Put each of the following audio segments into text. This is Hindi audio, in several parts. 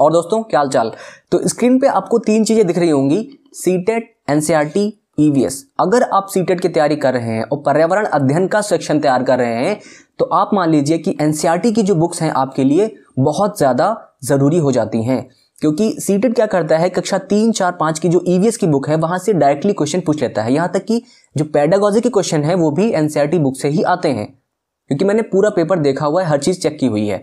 और दोस्तों क्या चाल तो स्क्रीन पे आपको तीन चीज़ें दिख रही होंगी सी टेट एनसीआरटी ईवीएस अगर आप सीटेट e की तैयारी कर रहे हैं और पर्यावरण अध्ययन का सेक्शन तैयार कर रहे हैं तो आप मान लीजिए कि एनसीआरटी e की जो बुक्स हैं आपके लिए बहुत ज़्यादा ज़रूरी हो जाती हैं क्योंकि सीटेट e क्या करता है कक्षा तीन चार पाँच की जो ईवीएस की बुक है वहाँ से डायरेक्टली क्वेश्चन पूछ लेता है यहाँ तक कि जो पैडागोजी के क्वेश्चन है वो भी एन बुक से ही आते हैं क्योंकि मैंने पूरा पेपर देखा हुआ है हर चीज़ चेक की हुई है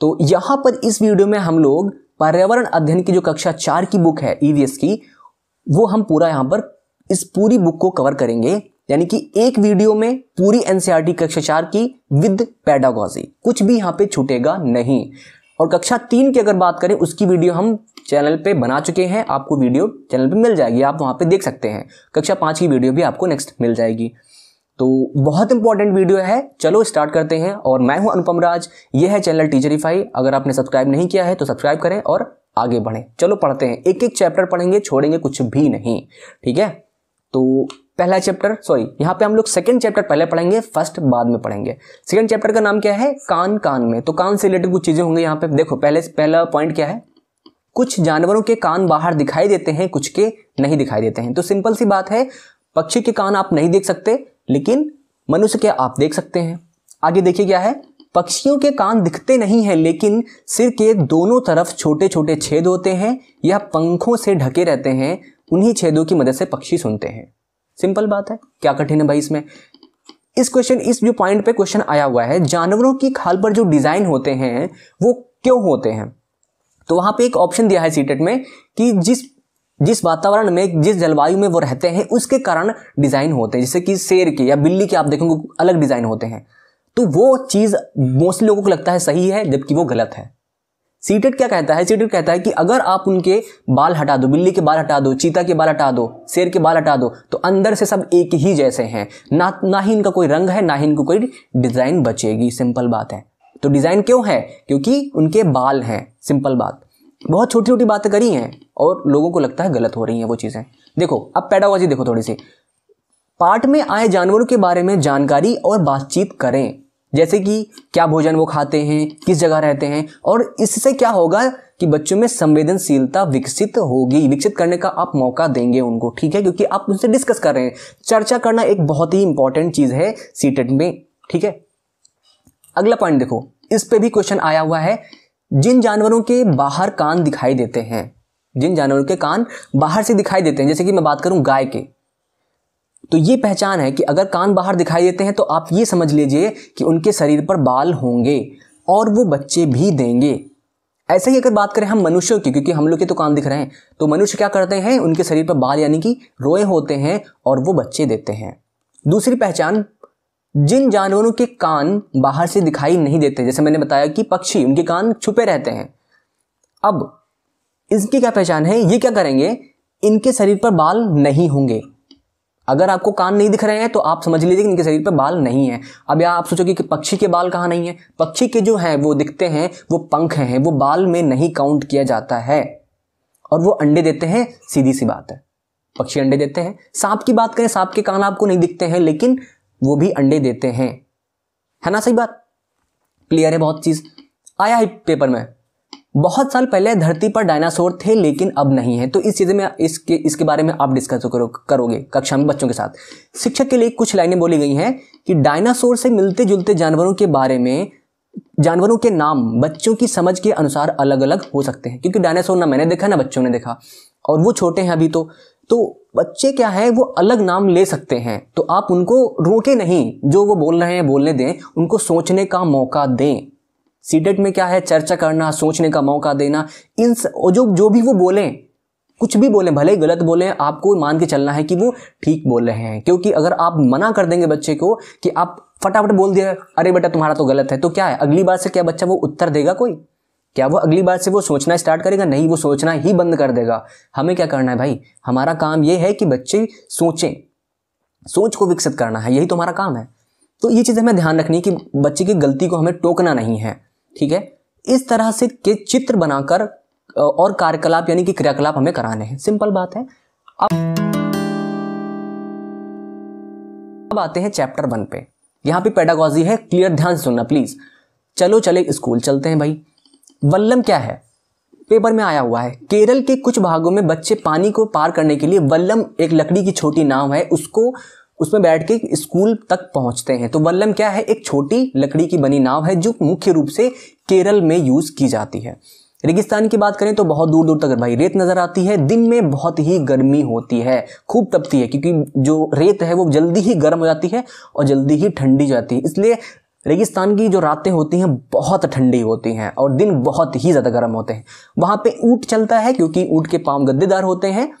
तो यहाँ पर इस वीडियो में हम लोग पर्यावरण अध्ययन की जो कक्षा चार की बुक है ईवीएस e की वो हम पूरा यहाँ पर इस पूरी बुक को कवर करेंगे यानी कि एक वीडियो में पूरी एनसीईआरटी e कक्षा चार की विद पैडागोजी कुछ भी यहां पे छूटेगा नहीं और कक्षा तीन की अगर बात करें उसकी वीडियो हम चैनल पे बना चुके हैं आपको वीडियो चैनल पे मिल जाएगी आप वहां पे देख सकते हैं कक्षा पांच की वीडियो भी आपको नेक्स्ट मिल जाएगी तो बहुत इंपॉर्टेंट वीडियो है चलो स्टार्ट करते हैं और मैं हूं अनुपम राज ये है चैनल टीचरीफाई e अगर आपने सब्सक्राइब नहीं किया है तो सब्सक्राइब करें और आगे बढ़े चलो पढ़ते हैं एक एक चैप्टर पढ़ेंगे छोड़ेंगे कुछ भी नहीं ठीक है तो पहला चैप्टर सॉरी यहाँ पे हम लोग सेकंड चैप्टर पहले पढ़ेंगे फर्स्ट बाद में पढ़ेंगे सेकंड चैप्टर का नाम क्या है कान कान में तो कान से रिलेटेड कुछ चीज़ें होंगे यहाँ पे देखो पहले पहला पॉइंट क्या है कुछ जानवरों के कान बाहर दिखाई देते हैं कुछ के नहीं दिखाई देते हैं तो सिंपल सी बात है पक्षी के कान आप नहीं देख सकते लेकिन मनुष्य के आप देख सकते हैं आगे देखिए क्या है पक्षियों के कान दिखते नहीं हैं लेकिन सिर के दोनों तरफ छोटे छोटे छेद होते हैं या पंखों से ढके रहते हैं उन्हीं छेदों की मदद से पक्षी सुनते हैं सिंपल बात है क्या कठिन है भाई इसमें इस क्वेश्चन इस जो पॉइंट पे क्वेश्चन आया हुआ है जानवरों की खाल पर जो डिज़ाइन होते हैं वो क्यों होते हैं तो वहां पे एक ऑप्शन दिया है सीटेट में कि जिस जिस वातावरण में जिस जलवायु में वो रहते हैं उसके कारण डिज़ाइन होते हैं जैसे कि शेर के या बिल्ली के आप देखेंगे अलग डिज़ाइन होते हैं तो वो चीज़ मोस्टली लोगों को लगता है सही है जबकि वो गलत है सीटेट क्या कहता है सीटेट कहता है कि अगर आप उनके बाल हटा दो बिल्ली के बाल हटा दो चीता के बाल हटा दो शेर के बाल हटा दो तो अंदर से सब एक ही जैसे हैं ना ना ही इनका कोई रंग है ना ही इनको कोई डिज़ाइन बचेगी सिंपल बात है तो डिज़ाइन क्यों है क्योंकि उनके बाल हैं सिंपल बात बहुत छोटी छोटी बातें करी हैं और लोगों को लगता है गलत हो रही हैं वो चीज़ें देखो अब पैडावाजी देखो थोड़ी सी पाठ में आए जानवरों के बारे में जानकारी और बातचीत करें जैसे कि क्या भोजन वो खाते हैं किस जगह रहते हैं और इससे क्या होगा कि बच्चों में संवेदनशीलता विकसित होगी विकसित करने का आप मौका देंगे उनको ठीक है क्योंकि आप उनसे डिस्कस कर रहे हैं चर्चा करना एक बहुत ही इंपॉर्टेंट चीज़ है सीटेट में ठीक है अगला पॉइंट देखो इस पे भी क्वेश्चन आया हुआ है जिन जानवरों के बाहर कान दिखाई देते हैं जिन जानवरों के कान बाहर से दिखाई देते हैं जैसे कि मैं बात करूं गाय के तो ये पहचान है कि अगर कान बाहर दिखाई देते हैं तो आप ये समझ लीजिए कि उनके शरीर पर बाल होंगे और वो बच्चे भी देंगे ऐसे ही अगर बात करें हम मनुष्यों की क्योंकि हम लोग के तो कान दिख रहे हैं तो मनुष्य क्या करते हैं उनके शरीर पर बाल यानी कि रोए होते हैं और वो बच्चे देते हैं दूसरी पहचान जिन जानवरों के कान बाहर से दिखाई नहीं देते जैसे मैंने बताया कि पक्षी उनके कान छुपे रहते हैं अब इसकी क्या पहचान है ये क्या करेंगे इनके शरीर पर बाल नहीं होंगे अगर आपको कान नहीं दिख रहे हैं तो आप समझ लीजिए कि इनके शरीर पर बाल नहीं है अब या आप सोचोगे कि पक्षी के बाल कहाँ नहीं है पक्षी के जो हैं वो दिखते हैं वो पंख हैं वो बाल में नहीं काउंट किया जाता है और वो अंडे देते हैं सीधी सी बात है पक्षी अंडे देते हैं सांप की बात करें सांप के कान आपको नहीं दिखते हैं लेकिन वो भी अंडे देते हैं है ना सही बात क्लियर है बहुत चीज़ आया है पेपर में बहुत साल पहले धरती पर डायनासोर थे लेकिन अब नहीं है तो इस चीज़ में इसके इसके बारे में आप डिस्कस तो करो करोगे कक्षा में बच्चों के साथ शिक्षक के लिए कुछ लाइनें बोली गई हैं कि डायनासोर से मिलते जुलते जानवरों के बारे में जानवरों के नाम बच्चों की समझ के अनुसार अलग अलग हो सकते हैं क्योंकि डायनासोर ना मैंने देखा ना बच्चों ने देखा और वो छोटे हैं अभी तो तो बच्चे क्या है वो अलग नाम ले सकते हैं तो आप उनको रोके नहीं जो वो बोल रहे हैं बोलने दें उनको सोचने का मौका दें सीडेट में क्या है चर्चा करना सोचने का मौका देना इन जो जो भी वो बोलें कुछ भी बोलें भले गलत बोलें आपको मान के चलना है कि वो ठीक बोल रहे हैं क्योंकि अगर आप मना कर देंगे बच्चे को कि आप फटाफट बोल दिया अरे बेटा तुम्हारा तो गलत है तो क्या है अगली बार से क्या बच्चा वो उत्तर देगा कोई क्या वो अगली बार से वो सोचना स्टार्ट करेगा नहीं वो सोचना ही बंद कर देगा हमें क्या करना है भाई हमारा काम ये है कि बच्चे सोचें सोच को विकसित करना है यही तो हमारा काम है तो ये चीज़ हमें ध्यान रखनी है कि बच्चे की गलती को हमें टोकना नहीं है ठीक है इस तरह से के चित्र बनाकर और कार्यकलाप यानी कि क्रियाकलाप हमें कराने हैं सिंपल बात है अब अब आते हैं चैप्टर वन पे यहाँ पे पेडागोजी है क्लियर ध्यान सुनना प्लीज चलो चले स्कूल चलते हैं भाई वल्लम क्या है पेपर में आया हुआ है केरल के कुछ भागों में बच्चे पानी को पार करने के लिए वल्लम एक लकड़ी की छोटी नाव है उसको उसमें बैठ के स्कूल तक पहुंचते हैं तो वल्लम क्या है एक छोटी लकड़ी की बनी नाव है जो मुख्य रूप से केरल में यूज़ की जाती है रेगिस्तान की बात करें तो बहुत दूर दूर तक भाई रेत नज़र आती है दिन में बहुत ही गर्मी होती है खूब तपती है क्योंकि जो रेत है वो जल्दी ही गर्म हो जाती है और जल्दी ही ठंडी जाती है इसलिए रेगिस्तान की जो रातें होती हैं बहुत ठंडी होती हैं और दिन बहुत ही ज़्यादा गर्म होते हैं वहाँ पे ऊँट चलता है क्योंकि ऊँट के पाँव गद्देदार होते हैं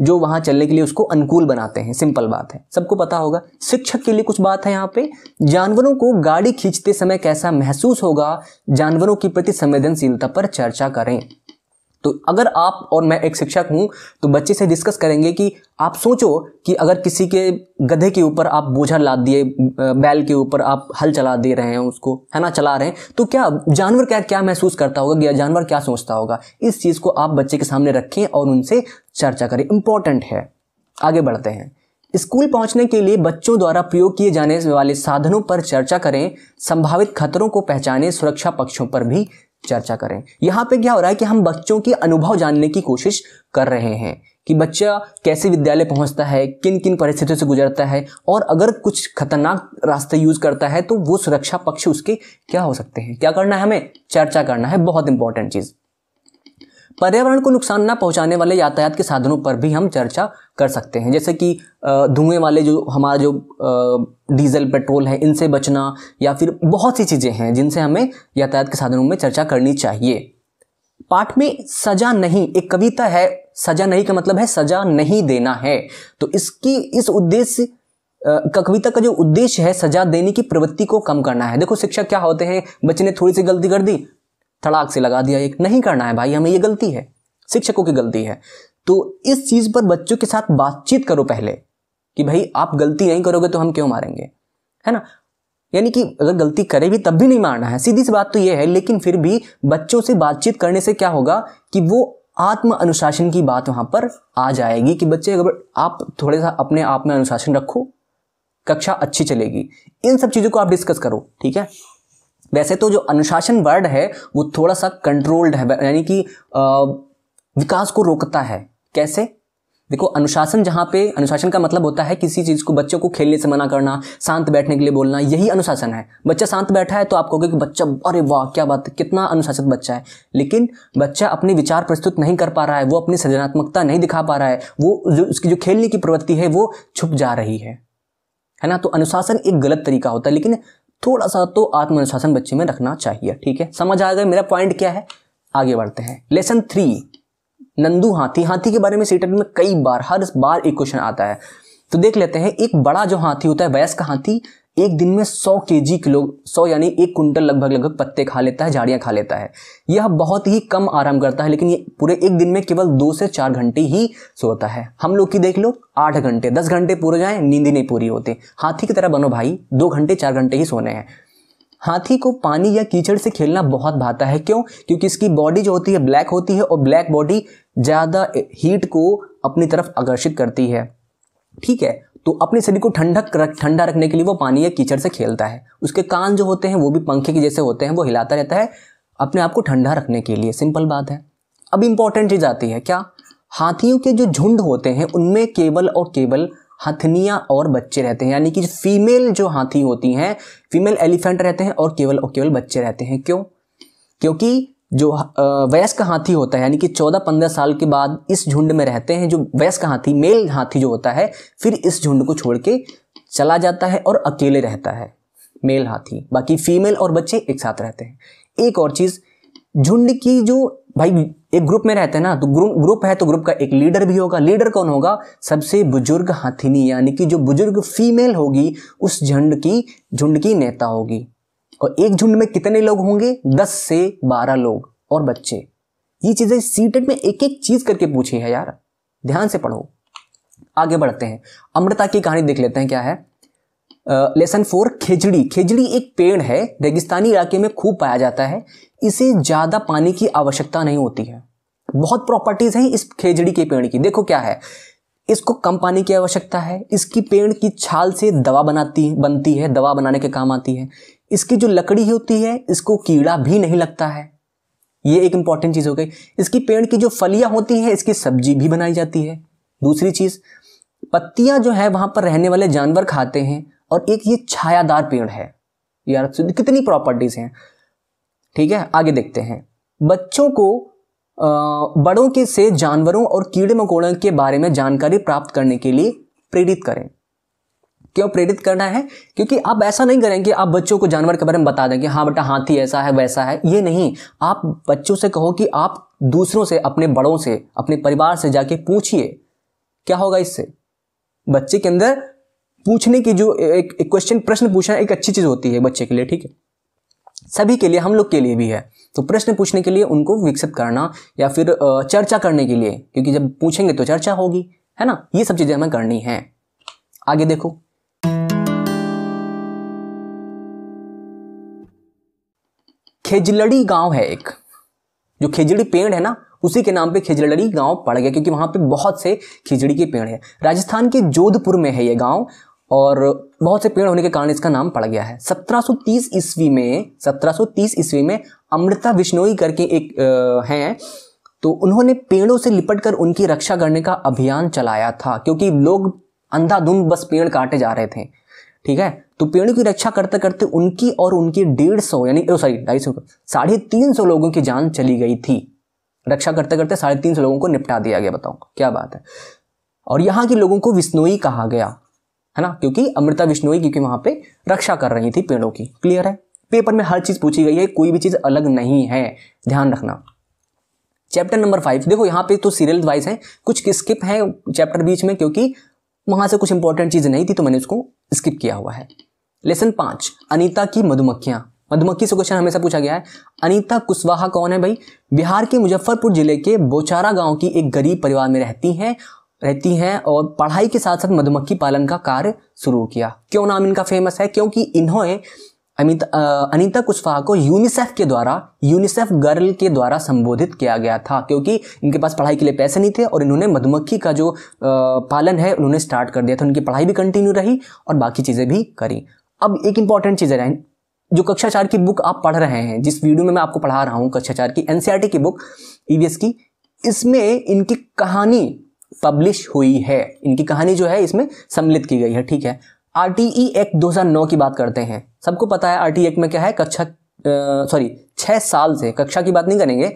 जो वहाँ चलने के लिए उसको अनुकूल बनाते हैं सिंपल बात है सबको पता होगा शिक्षक के लिए कुछ बात है यहाँ पे जानवरों को गाड़ी खींचते समय कैसा महसूस होगा जानवरों की प्रति संवेदनशीलता पर चर्चा करें तो अगर आप और मैं एक शिक्षक हूं तो बच्चे से डिस्कस करेंगे कि आप सोचो कि अगर किसी के गधे के ऊपर आप बोझा लाद दिए बैल के ऊपर आप हल चला दे रहे हैं उसको है ना चला रहे हैं तो क्या जानवर क्या क्या महसूस करता होगा या जानवर क्या सोचता होगा इस चीज़ को आप बच्चे के सामने रखें और उनसे चर्चा करें इंपॉर्टेंट है आगे बढ़ते हैं स्कूल पहुंचने के लिए बच्चों द्वारा प्रयोग किए जाने वाले साधनों पर चर्चा करें संभावित खतरों को पहचाने सुरक्षा पक्षों पर भी चर्चा करें यहाँ पे क्या हो रहा है कि हम बच्चों के अनुभव जानने की कोशिश कर रहे हैं कि बच्चा कैसे विद्यालय पहुंचता है किन किन परिस्थितियों से गुजरता है और अगर कुछ खतरनाक रास्ते यूज करता है तो वो सुरक्षा पक्ष उसके क्या हो सकते हैं क्या करना है हमें चर्चा करना है बहुत इंपॉर्टेंट चीज़ पर्यावरण को नुकसान ना पहुंचाने वाले यातायात के साधनों पर भी हम चर्चा कर सकते हैं जैसे कि धुएं वाले जो हमारा जो डीजल पेट्रोल है इनसे बचना या फिर बहुत सी चीज़ें हैं जिनसे हमें यातायात के साधनों में चर्चा करनी चाहिए पाठ में सजा नहीं एक कविता है सजा नहीं का मतलब है सजा नहीं देना है तो इसकी इस उद्देश्य कविता का जो उद्देश्य है सजा देने की प्रवृत्ति को कम करना है देखो शिक्षक क्या होते हैं बच्चे ने थोड़ी सी गलती कर दी धड़ाक से लगा दिया एक नहीं करना है भाई हमें ये गलती है शिक्षकों की गलती है तो इस चीज़ पर बच्चों के साथ बातचीत करो पहले कि भाई आप गलती नहीं करोगे तो हम क्यों मारेंगे है ना यानी कि अगर गलती करे भी तब भी नहीं मारना है सीधी सी बात तो ये है लेकिन फिर भी बच्चों से बातचीत करने से क्या होगा कि वो आत्म अनुशासन की बात वहाँ पर आ जाएगी कि बच्चे अगर आप थोड़े सा अपने आप में अनुशासन रखो कक्षा अच्छी चलेगी इन सब चीज़ों को आप डिस्कस करो ठीक है वैसे तो जो अनुशासन वर्ड है वो थोड़ा सा कंट्रोल्ड है यानी कि विकास को रोकता है कैसे देखो अनुशासन जहाँ पे अनुशासन का मतलब होता है किसी चीज़ को बच्चों को खेलने से मना करना शांत बैठने के लिए बोलना यही अनुशासन है बच्चा शांत बैठा है तो आप कहोगे कि बच्चा अरे वाह क्या बात कितना अनुशासित बच्चा है लेकिन बच्चा अपने विचार प्रस्तुत नहीं कर पा रहा है वो अपनी सृजनात्मकता नहीं दिखा पा रहा है वो जो उसकी जो खेलने की प्रवृत्ति है वो छुप जा रही है है ना तो अनुशासन एक गलत तरीका होता है लेकिन थोड़ा सा तो आत्मनुशासन बच्चे में रखना चाहिए ठीक है समझ आ गए मेरा पॉइंट क्या है आगे बढ़ते हैं लेसन थ्री नंदू हाथी हाथी के बारे में सीटेट में कई बार हर बार एक क्वेश्चन आता है तो देख लेते हैं एक बड़ा जो हाथी होता है वयस्क हाथी एक दिन में 100 के जी किलो 100 यानी एक कुंटल लगभग लगभग पत्ते खा लेता है झाड़ियाँ खा लेता है यह बहुत ही कम आराम करता है लेकिन ये पूरे एक दिन में केवल दो से चार घंटे ही सोता है हम लोग की देख लो आठ घंटे दस घंटे पूरे जाए नींद नहीं पूरी होती हाथी की तरह बनो भाई दो घंटे चार घंटे ही सोने हैं हाथी को पानी या कीचड़ से खेलना बहुत भाता है क्यों क्योंकि इसकी बॉडी जो होती है ब्लैक होती है और ब्लैक बॉडी ज़्यादा हीट को अपनी तरफ आकर्षित करती है ठीक है तो अपने शरीर को ठंडक रख ठंडा रखने के लिए वो पानी या कीचड़ से खेलता है उसके कान जो होते हैं वो भी पंखे के जैसे होते हैं वो हिलाता रहता है अपने आप को ठंडा रखने के लिए सिंपल बात है अब इम्पॉर्टेंट चीज़ आती है क्या हाथियों के जो झुंड होते हैं उनमें केवल और केवल हथनियाँ और बच्चे रहते हैं यानी कि फीमेल जो हाथी होती हैं फीमेल एलिफेंट रहते हैं और केवल और केवल बच्चे रहते हैं क्यों क्योंकि जो वयस्क हाथी होता है यानी कि 14-15 साल के बाद इस झुंड में रहते हैं जो वयस्क हाथी मेल हाथी जो होता है फिर इस झुंड को छोड़ के चला जाता है और अकेले रहता है मेल हाथी बाकी फीमेल और बच्चे एक साथ रहते हैं एक और चीज़ झुंड की जो भाई एक ग्रुप में रहते हैं ना तो ग्रुप ग्रुप है तो ग्रुप का एक लीडर भी होगा लीडर कौन होगा सबसे बुजुर्ग हाथीनी यानी कि जो बुजुर्ग फीमेल होगी उस झुंड की झुंड की नेता होगी और एक झुंड में कितने लोग होंगे दस से बारह लोग और बच्चे ये चीजें सीटेट में एक एक चीज करके पूछी है यार ध्यान से पढ़ो आगे बढ़ते हैं अमृता की कहानी देख लेते हैं क्या है लेसन फोर खेजड़ी खेजड़ी एक पेड़ है रेगिस्तानी इलाके में खूब पाया जाता है इसे ज़्यादा पानी की आवश्यकता नहीं होती है बहुत प्रॉपर्टीज़ हैं इस खेजड़ी के पेड़ की देखो क्या है इसको कम पानी की आवश्यकता है इसकी पेड़ की छाल से दवा बनाती बनती है दवा बनाने के काम आती है इसकी जो लकड़ी होती है इसको कीड़ा भी नहीं लगता है ये एक इंपॉर्टेंट चीज़ हो गई इसकी पेड़ की जो फलियां होती हैं इसकी सब्जी भी बनाई जाती है दूसरी चीज़ पत्तियां जो है वहां पर रहने वाले जानवर खाते हैं और एक ये छायादार पेड़ है यार कितनी प्रॉपर्टीज़ हैं ठीक है आगे देखते हैं बच्चों को बड़ों के से जानवरों और कीड़े मकोड़ों के बारे में जानकारी प्राप्त करने के लिए प्रेरित करें क्यों प्रेरित करना है क्योंकि आप ऐसा नहीं करेंगे आप बच्चों को जानवर के बारे में बता दें कि हाँ बेटा हाथी ऐसा है वैसा है ये नहीं आप बच्चों से कहो कि आप दूसरों से अपने बड़ों से अपने परिवार से जाके पूछिए क्या होगा इससे बच्चे के अंदर पूछने की जो एक क्वेश्चन प्रश्न पूछना एक अच्छी चीज़ होती है बच्चे के लिए ठीक है सभी के लिए हम लोग के लिए भी है तो प्रश्न पूछने के लिए उनको विकसित करना या फिर चर्चा करने के लिए क्योंकि जब पूछेंगे तो चर्चा होगी है ना ये सब चीज़ें हमें करनी है आगे देखो खेजलड़ी गांव है एक जो खेजड़ी पेड़ है ना उसी के नाम पे खिजलड़ी गांव पड़ गया क्योंकि वहां पे बहुत से खिजड़ी के पेड़ हैं राजस्थान के जोधपुर में है ये गांव और बहुत से पेड़ होने के कारण इसका नाम पड़ गया है 1730 ईस्वी में 1730 ईस्वी में अमृता विश्नोई करके एक हैं तो उन्होंने पेड़ों से कर उनकी रक्षा करने का अभियान चलाया था क्योंकि लोग अंधाधुंध बस पेड़ काटे जा रहे थे ठीक है तो पेड़ों की रक्षा करते करते उनकी और उनकी डेढ़ सौ यानी सॉरी ढाई सौ साढ़े तीन सौ लोगों की जान चली गई थी रक्षा करते करते साढ़े तीन सौ लोगों को निपटा दिया गया बताओ क्या बात है और यहाँ के लोगों को विस्नोई कहा गया है ना क्योंकि अमृता विष्णोई क्योंकि वहां पे रक्षा कर रही थी पेड़ों की क्लियर है पेपर में हर चीज़ पूछी गई है कोई भी चीज़ अलग नहीं है ध्यान रखना चैप्टर नंबर फाइव देखो यहाँ पे तो सीरियल वाइज है कुछ स्किप है चैप्टर बीच में क्योंकि वहां से कुछ इंपॉर्टेंट चीज़ नहीं थी तो मैंने उसको स्किप किया हुआ है लेसन पांच अनीता की मधुमक्खियाँ मधुमक्खी से क्वेश्चन हमेशा पूछा गया है अनीता कुशवाहा कौन है भाई बिहार के मुजफ्फरपुर जिले के बोचारा गांव की एक गरीब परिवार में रहती हैं रहती हैं और पढ़ाई के साथ साथ मधुमक्खी पालन का कार्य शुरू किया क्यों नाम इनका फेमस है क्योंकि इन्होंने Uh, अनिता अनिता कुशवाहा को यूनिसेफ के द्वारा यूनिसेफ गर्ल के द्वारा संबोधित किया गया था क्योंकि इनके पास पढ़ाई के लिए पैसे नहीं थे और इन्होंने मधुमक्खी का जो पालन है उन्होंने स्टार्ट कर दिया था उनकी पढ़ाई भी कंटिन्यू रही और बाकी चीज़ें भी करी अब एक इंपॉर्टेंट चीज़ है जो कक्षा चार की बुक आप पढ़ रहे हैं जिस वीडियो में मैं आपको पढ़ा रहा हूँ कक्षा चार की एनसीईआरटी e की बुक ईवीएस e की इसमें इनकी कहानी पब्लिश हुई है इनकी कहानी जो है इसमें सम्मिलित की गई है ठीक है आर टी एक्ट दो हजार नौ की बात करते हैं सबको पता है आर टी एक्ट में क्या है कक्षा सॉरी छः साल से कक्षा की बात नहीं करेंगे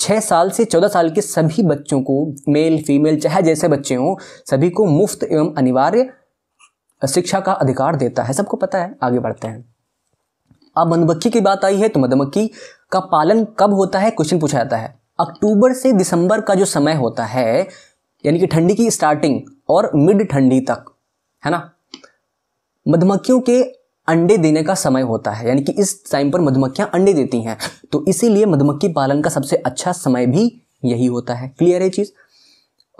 छः साल से चौदह साल के सभी बच्चों को मेल फीमेल चाहे जैसे बच्चे हों सभी को मुफ्त एवं अनिवार्य शिक्षा का अधिकार देता है सबको पता है आगे बढ़ते हैं अब मधुमक्खी की बात आई है तो मधुमक्खी का पालन कब होता है क्वेश्चन पूछा जाता है अक्टूबर से दिसंबर का जो समय होता है यानी कि ठंडी की स्टार्टिंग और मिड ठंडी तक है ना मधुमक्खियों के अंडे देने का समय होता है यानी कि इस टाइम पर मधुमक्खियां अंडे देती हैं तो इसीलिए मधुमक्खी पालन का सबसे अच्छा समय भी यही होता है क्लियर है चीज़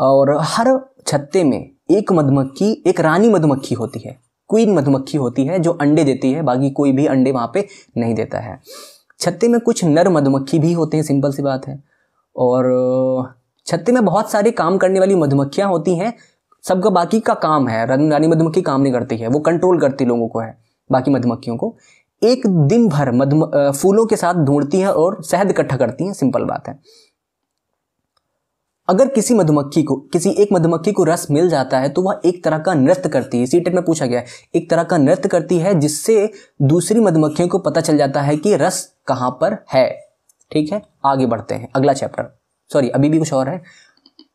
और हर छत्ते में एक मधुमक्खी एक रानी मधुमक्खी होती है क्वीन मधुमक्खी होती है जो अंडे देती है बाकी कोई भी अंडे वहां पे नहीं देता है छत्ते में कुछ नर मधुमक्खी भी होते हैं सिंपल सी बात है और छत्ते में बहुत सारे काम करने वाली मधुमक्खियाँ होती हैं सबका बाकी का काम है रानी मधुमक्खी काम नहीं करती है वो कंट्रोल करती लोगों को है बाकी मधुमक्खियों को एक दिन भर मधुम फूलों के साथ ढूंढती हैं और शहद इकट्ठा करती हैं सिंपल बात है अगर किसी मधुमक्खी को किसी एक मधुमक्खी को रस मिल जाता है तो वह एक तरह का नृत्य करती है इसी टेप में पूछा गया है एक तरह का नृत्य करती है जिससे दूसरी मधुमक्खियों को पता चल जाता है कि रस कहां पर है ठीक है आगे बढ़ते हैं अगला चैप्टर सॉरी अभी भी कुछ और है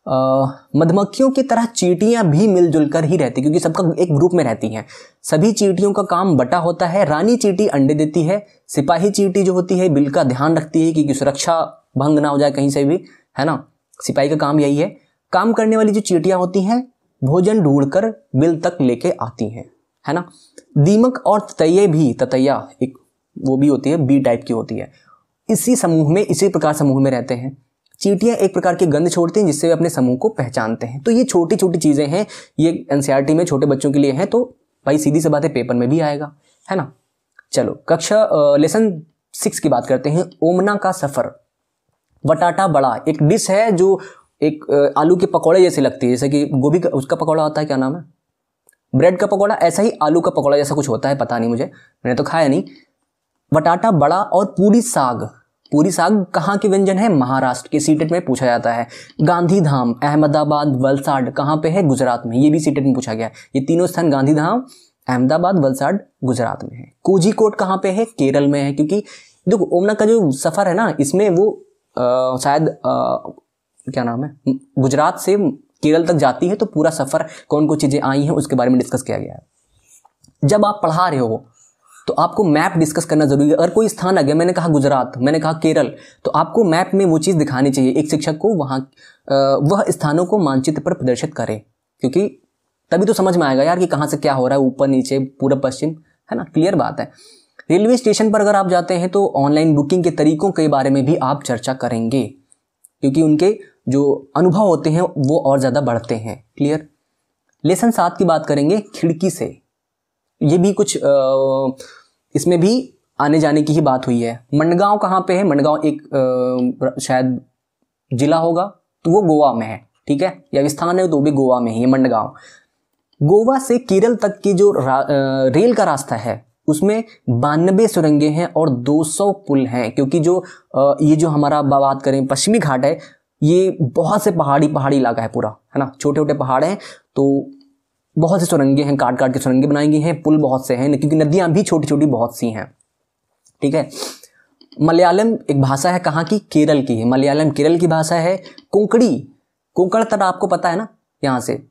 मधुमक्खियों की तरह चीटियाँ भी मिलजुल कर ही रहती क्योंकि सबका एक ग्रुप में रहती हैं सभी चीटियों का काम बटा होता है रानी चीटी अंडे देती है सिपाही चीटी जो होती है बिल का ध्यान रखती है कि, सुरक्षा भंग ना हो जाए कहीं से भी है ना सिपाही का काम यही है काम करने वाली जो चीटियाँ होती हैं भोजन ढूंढ कर बिल तक लेके आती हैं है ना दीमक और ततैये भी ततैया एक वो भी होती है बी टाइप की होती है इसी समूह में इसी प्रकार समूह में रहते हैं चीटियाँ एक प्रकार की गंध छोड़ती हैं जिससे वे अपने समूह को पहचानते हैं तो ये छोटी छोटी चीज़ें हैं ये एन में छोटे बच्चों के लिए हैं तो भाई सीधी सी बात है पेपर में भी आएगा है ना चलो कक्षा लेसन सिक्स की बात करते हैं ओमना का सफ़र वटाटा बड़ा एक डिश है जो एक आलू के पकौड़े जैसे लगती है जैसे कि गोभी का उसका पकौड़ा होता है क्या नाम है ब्रेड का पकौड़ा ऐसा ही आलू का पकौड़ा जैसा कुछ होता है पता नहीं मुझे मैंने तो खाया नहीं वटाटा बड़ा और पूरी साग पूरी साग कहाँ के व्यंजन है महाराष्ट्र के सीटेट में पूछा जाता है गांधी धाम अहमदाबाद वलसाड कहाँ पे है गुजरात में ये भी सीटेट में पूछा गया है ये तीनों स्थान गांधी धाम अहमदाबाद वलसाड गुजरात में है कोजीकोट कहाँ पे है केरल में है क्योंकि देखो ओमना का जो सफ़र है ना इसमें वो आ, शायद आ, क्या नाम है गुजरात से केरल तक जाती है तो पूरा सफ़र कौन कौन चीज़ें आई हैं उसके बारे में डिस्कस किया गया है जब आप पढ़ा रहे हो तो आपको मैप डिस्कस करना जरूरी है अगर कोई स्थान आ गया मैंने कहा गुजरात मैंने कहा केरल तो आपको मैप में वो चीज़ दिखानी चाहिए एक शिक्षक को वहाँ वह स्थानों को मानचित्र पर प्रदर्शित करें क्योंकि तभी तो समझ में आएगा यार कि कहाँ से क्या हो रहा है ऊपर नीचे पूर्व पश्चिम है ना क्लियर बात है रेलवे स्टेशन पर अगर आप जाते हैं तो ऑनलाइन बुकिंग के तरीकों के बारे में भी आप चर्चा करेंगे क्योंकि उनके जो अनुभव होते हैं वो और ज़्यादा बढ़ते हैं क्लियर लेसन सात की बात करेंगे खिड़की से ये भी कुछ इसमें भी आने जाने की ही बात हुई है मंडगांव कहाँ पे है मंडगांव एक आ, शायद जिला होगा तो वो गोवा में है ठीक है या स्थान है तो भी गोवा में ही है मंडगांव गोवा से केरल तक की जो रा, आ, रेल का रास्ता है उसमें बानबे सुरंगें हैं और 200 पुल हैं क्योंकि जो आ, ये जो हमारा बात करें पश्चिमी घाट है ये बहुत से पहाड़ी पहाड़ी इलाका है पूरा है ना छोटे छोटे पहाड़ हैं तो बहुत से सुरंगे हैं काट काट के सुरंगे बनाई गई हैं पुल बहुत से हैं क्योंकि नदियां भी छोटी छोटी बहुत सी हैं ठीक है मलयालम एक भाषा है कहाँ की केरल की है मलयालम केरल की भाषा है कोंकड़ी कोंकण तट आपको पता है ना यहाँ से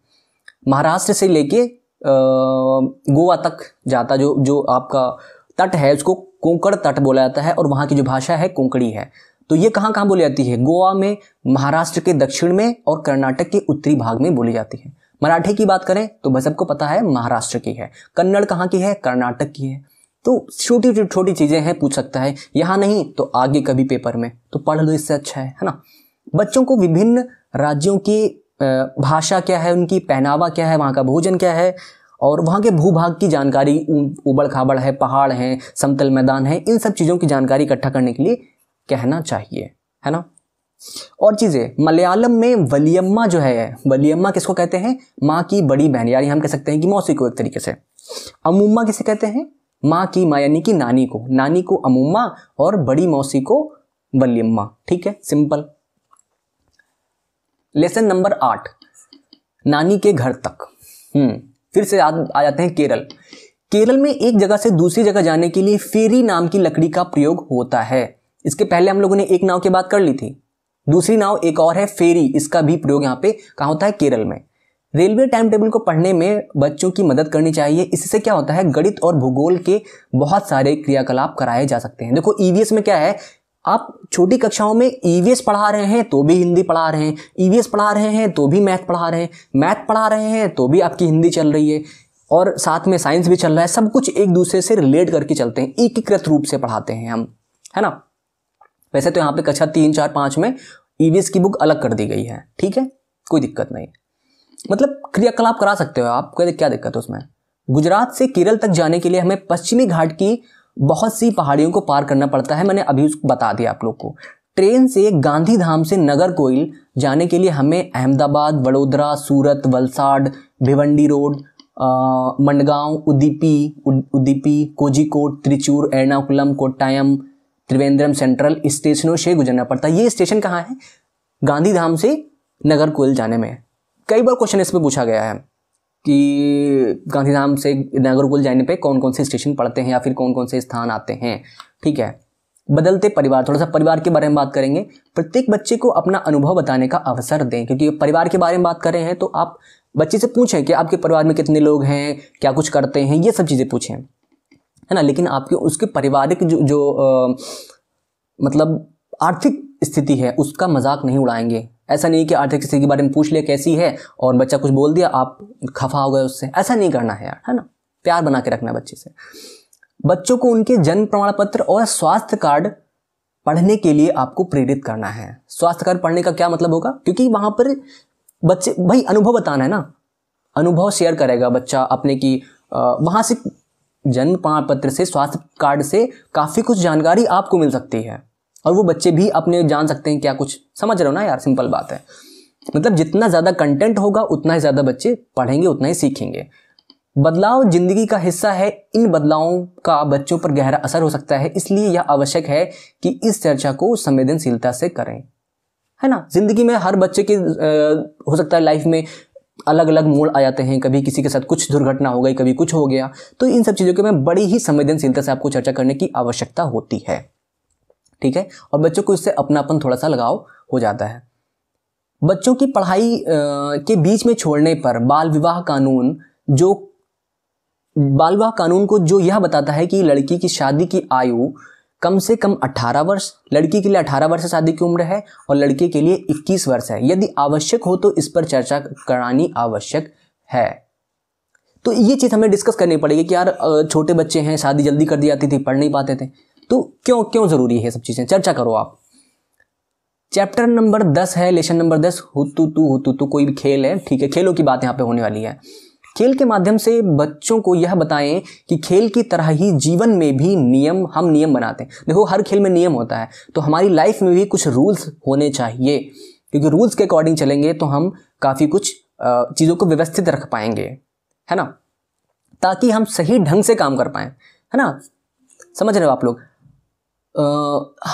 महाराष्ट्र से लेके गोवा तक जाता जो जो आपका तट है उसको कोंकड़ तट बोला जाता है और वहाँ की जो भाषा है कोंकड़ी है तो ये कहाँ कहाँ बोली जाती है गोवा में महाराष्ट्र के दक्षिण में और कर्नाटक के उत्तरी भाग में बोली जाती है मराठी की बात करें तो भाई सबको पता है महाराष्ट्र की है कन्नड़ कहाँ की है कर्नाटक की है तो छोटी छोटी चीज़ें हैं पूछ सकता है यहाँ नहीं तो आगे कभी पेपर में तो पढ़ लो इससे अच्छा है है ना बच्चों को विभिन्न राज्यों की भाषा क्या है उनकी पहनावा क्या है वहाँ का भोजन क्या है और वहाँ के भूभाग की जानकारी उबड़ खाबड़ है पहाड़ हैं समतल मैदान है इन सब चीज़ों की जानकारी इकट्ठा करने के लिए कहना चाहिए है ना और चीज़ें मलयालम में वलियम्मा जो है वलियम्मा किसको कहते हैं माँ की बड़ी बहन यानी हम कह सकते हैं कि मौसी को एक तरीके से अमूमा किसे कहते हैं माँ की माँ यानी कि नानी को नानी को अमूमा और बड़ी मौसी को वलियम्मा ठीक है सिंपल लेसन नंबर आठ नानी के घर तक हम्म फिर से आ जाते हैं केरल केरल में एक जगह से दूसरी जगह जाने के लिए फेरी नाम की लकड़ी का प्रयोग होता है इसके पहले हम लोगों ने एक नाव की बात कर ली थी दूसरी नाव एक और है फेरी इसका भी प्रयोग यहाँ पे कहाँ होता है केरल में रेलवे टाइम टेबल को पढ़ने में बच्चों की मदद करनी चाहिए इससे क्या होता है गणित और भूगोल के बहुत सारे क्रियाकलाप कराए जा सकते हैं देखो ईवीएस e में क्या है आप छोटी कक्षाओं में ईवीएस e पढ़ा रहे हैं तो भी हिंदी पढ़ा रहे हैं ईवीएस e पढ़ा रहे हैं तो भी मैथ पढ़ा रहे हैं मैथ पढ़ा रहे हैं तो भी आपकी हिंदी चल रही है और साथ में साइंस भी चल रहा है सब कुछ एक दूसरे से रिलेट करके चलते हैं एकीकृत रूप से पढ़ाते हैं हम है ना वैसे तो यहाँ पे कक्षा तीन चार पाँच में ईवीएस e की बुक अलग कर दी गई है ठीक है कोई दिक्कत नहीं मतलब क्रियाकलाप करा सकते हो आप क्या दिक्कत है उसमें गुजरात से केरल तक जाने के लिए हमें पश्चिमी घाट की बहुत सी पहाड़ियों को पार करना पड़ता है मैंने अभी उसको बता दिया आप लोग को ट्रेन से गांधी धाम से नगर कोयल जाने के लिए हमें अहमदाबाद वडोदरा सूरत वलसाड भिवंडी रोड मंडगांव उदीपी उदीपी कोजिकोड त्रिचूर एर्नाकुलम कोट्टायम त्रिवेंद्रम सेंट्रल स्टेशनों से गुजरना पड़ता है ये स्टेशन कहाँ है गांधी धाम से नगर कोयल जाने में कई बार क्वेश्चन इसमें पूछा गया है कि गांधीधाम से नागरकोल जाने पे कौन कौन से स्टेशन पड़ते हैं या फिर कौन कौन से स्थान आते हैं ठीक है बदलते परिवार थोड़ा सा परिवार के बारे में बात करेंगे प्रत्येक बच्चे को अपना अनुभव बताने का अवसर दें क्योंकि परिवार के बारे में बात कर रहे हैं तो आप बच्चे से पूछें कि आपके परिवार में कितने लोग हैं क्या कुछ करते हैं ये सब चीज़ें पूछें है ना लेकिन आपके उसके पारिवारिक जो जो आ, मतलब आर्थिक स्थिति है उसका मजाक नहीं उड़ाएंगे ऐसा नहीं कि आर्थिक स्थिति के बारे में पूछ लिया कैसी है और बच्चा कुछ बोल दिया आप खफा हो गए उससे ऐसा नहीं करना है यार है ना प्यार बना के रखना है बच्चे से बच्चों को उनके जन्म प्रमाण पत्र और स्वास्थ्य कार्ड पढ़ने के लिए आपको प्रेरित करना है स्वास्थ्य कार्ड पढ़ने का क्या मतलब होगा क्योंकि वहां पर बच्चे भाई अनुभव बताना है ना अनुभव शेयर करेगा बच्चा अपने की वहां से जन्म प्रमाण पत्र से स्वास्थ्य कार्ड से काफ़ी कुछ जानकारी आपको मिल सकती है और वो बच्चे भी अपने जान सकते हैं क्या कुछ समझ रहे हो ना यार सिंपल बात है मतलब जितना ज़्यादा कंटेंट होगा उतना ही ज़्यादा बच्चे पढ़ेंगे उतना ही सीखेंगे बदलाव जिंदगी का हिस्सा है इन बदलावों का बच्चों पर गहरा असर हो सकता है इसलिए यह आवश्यक है कि इस चर्चा को संवेदनशीलता से करें है ना जिंदगी में हर बच्चे की हो सकता है लाइफ में अलग अलग मोड़ आ जाते हैं कभी किसी के साथ कुछ दुर्घटना हो गई कभी कुछ हो गया तो इन सब चीज़ों के में बड़ी ही संवेदनशीलता से आपको चर्चा करने की आवश्यकता होती है ठीक है और बच्चों को इससे अपनापन थोड़ा सा लगाव हो जाता है बच्चों की पढ़ाई के बीच में छोड़ने पर बाल विवाह कानून जो बाल विवाह कानून को जो यह बताता है कि लड़की की शादी की आयु कम से कम 18 वर्ष लड़की के लिए 18 वर्ष से शादी की उम्र है और लड़के के लिए 21 वर्ष है यदि आवश्यक हो तो इस पर चर्चा करानी आवश्यक है तो ये चीज़ हमें डिस्कस करनी पड़ेगी कि यार छोटे बच्चे हैं शादी जल्दी कर दी जाती थी पढ़ नहीं पाते थे तो क्यों क्यों ज़रूरी है सब चीज़ें चर्चा करो आप चैप्टर नंबर दस है लेसन नंबर दस हुतु तू कोई भी खेल है ठीक है खेलों की बात यहाँ पे होने वाली है खेल के माध्यम से बच्चों को यह बताएं कि खेल की तरह ही जीवन में भी नियम हम नियम बनाते हैं देखो हर खेल में नियम होता है तो हमारी लाइफ में भी कुछ रूल्स होने चाहिए क्योंकि रूल्स के अकॉर्डिंग चलेंगे तो हम काफ़ी कुछ चीज़ों को व्यवस्थित रख पाएंगे है ना ताकि हम सही ढंग से काम कर पाएँ है ना समझ रहे हो आप लोग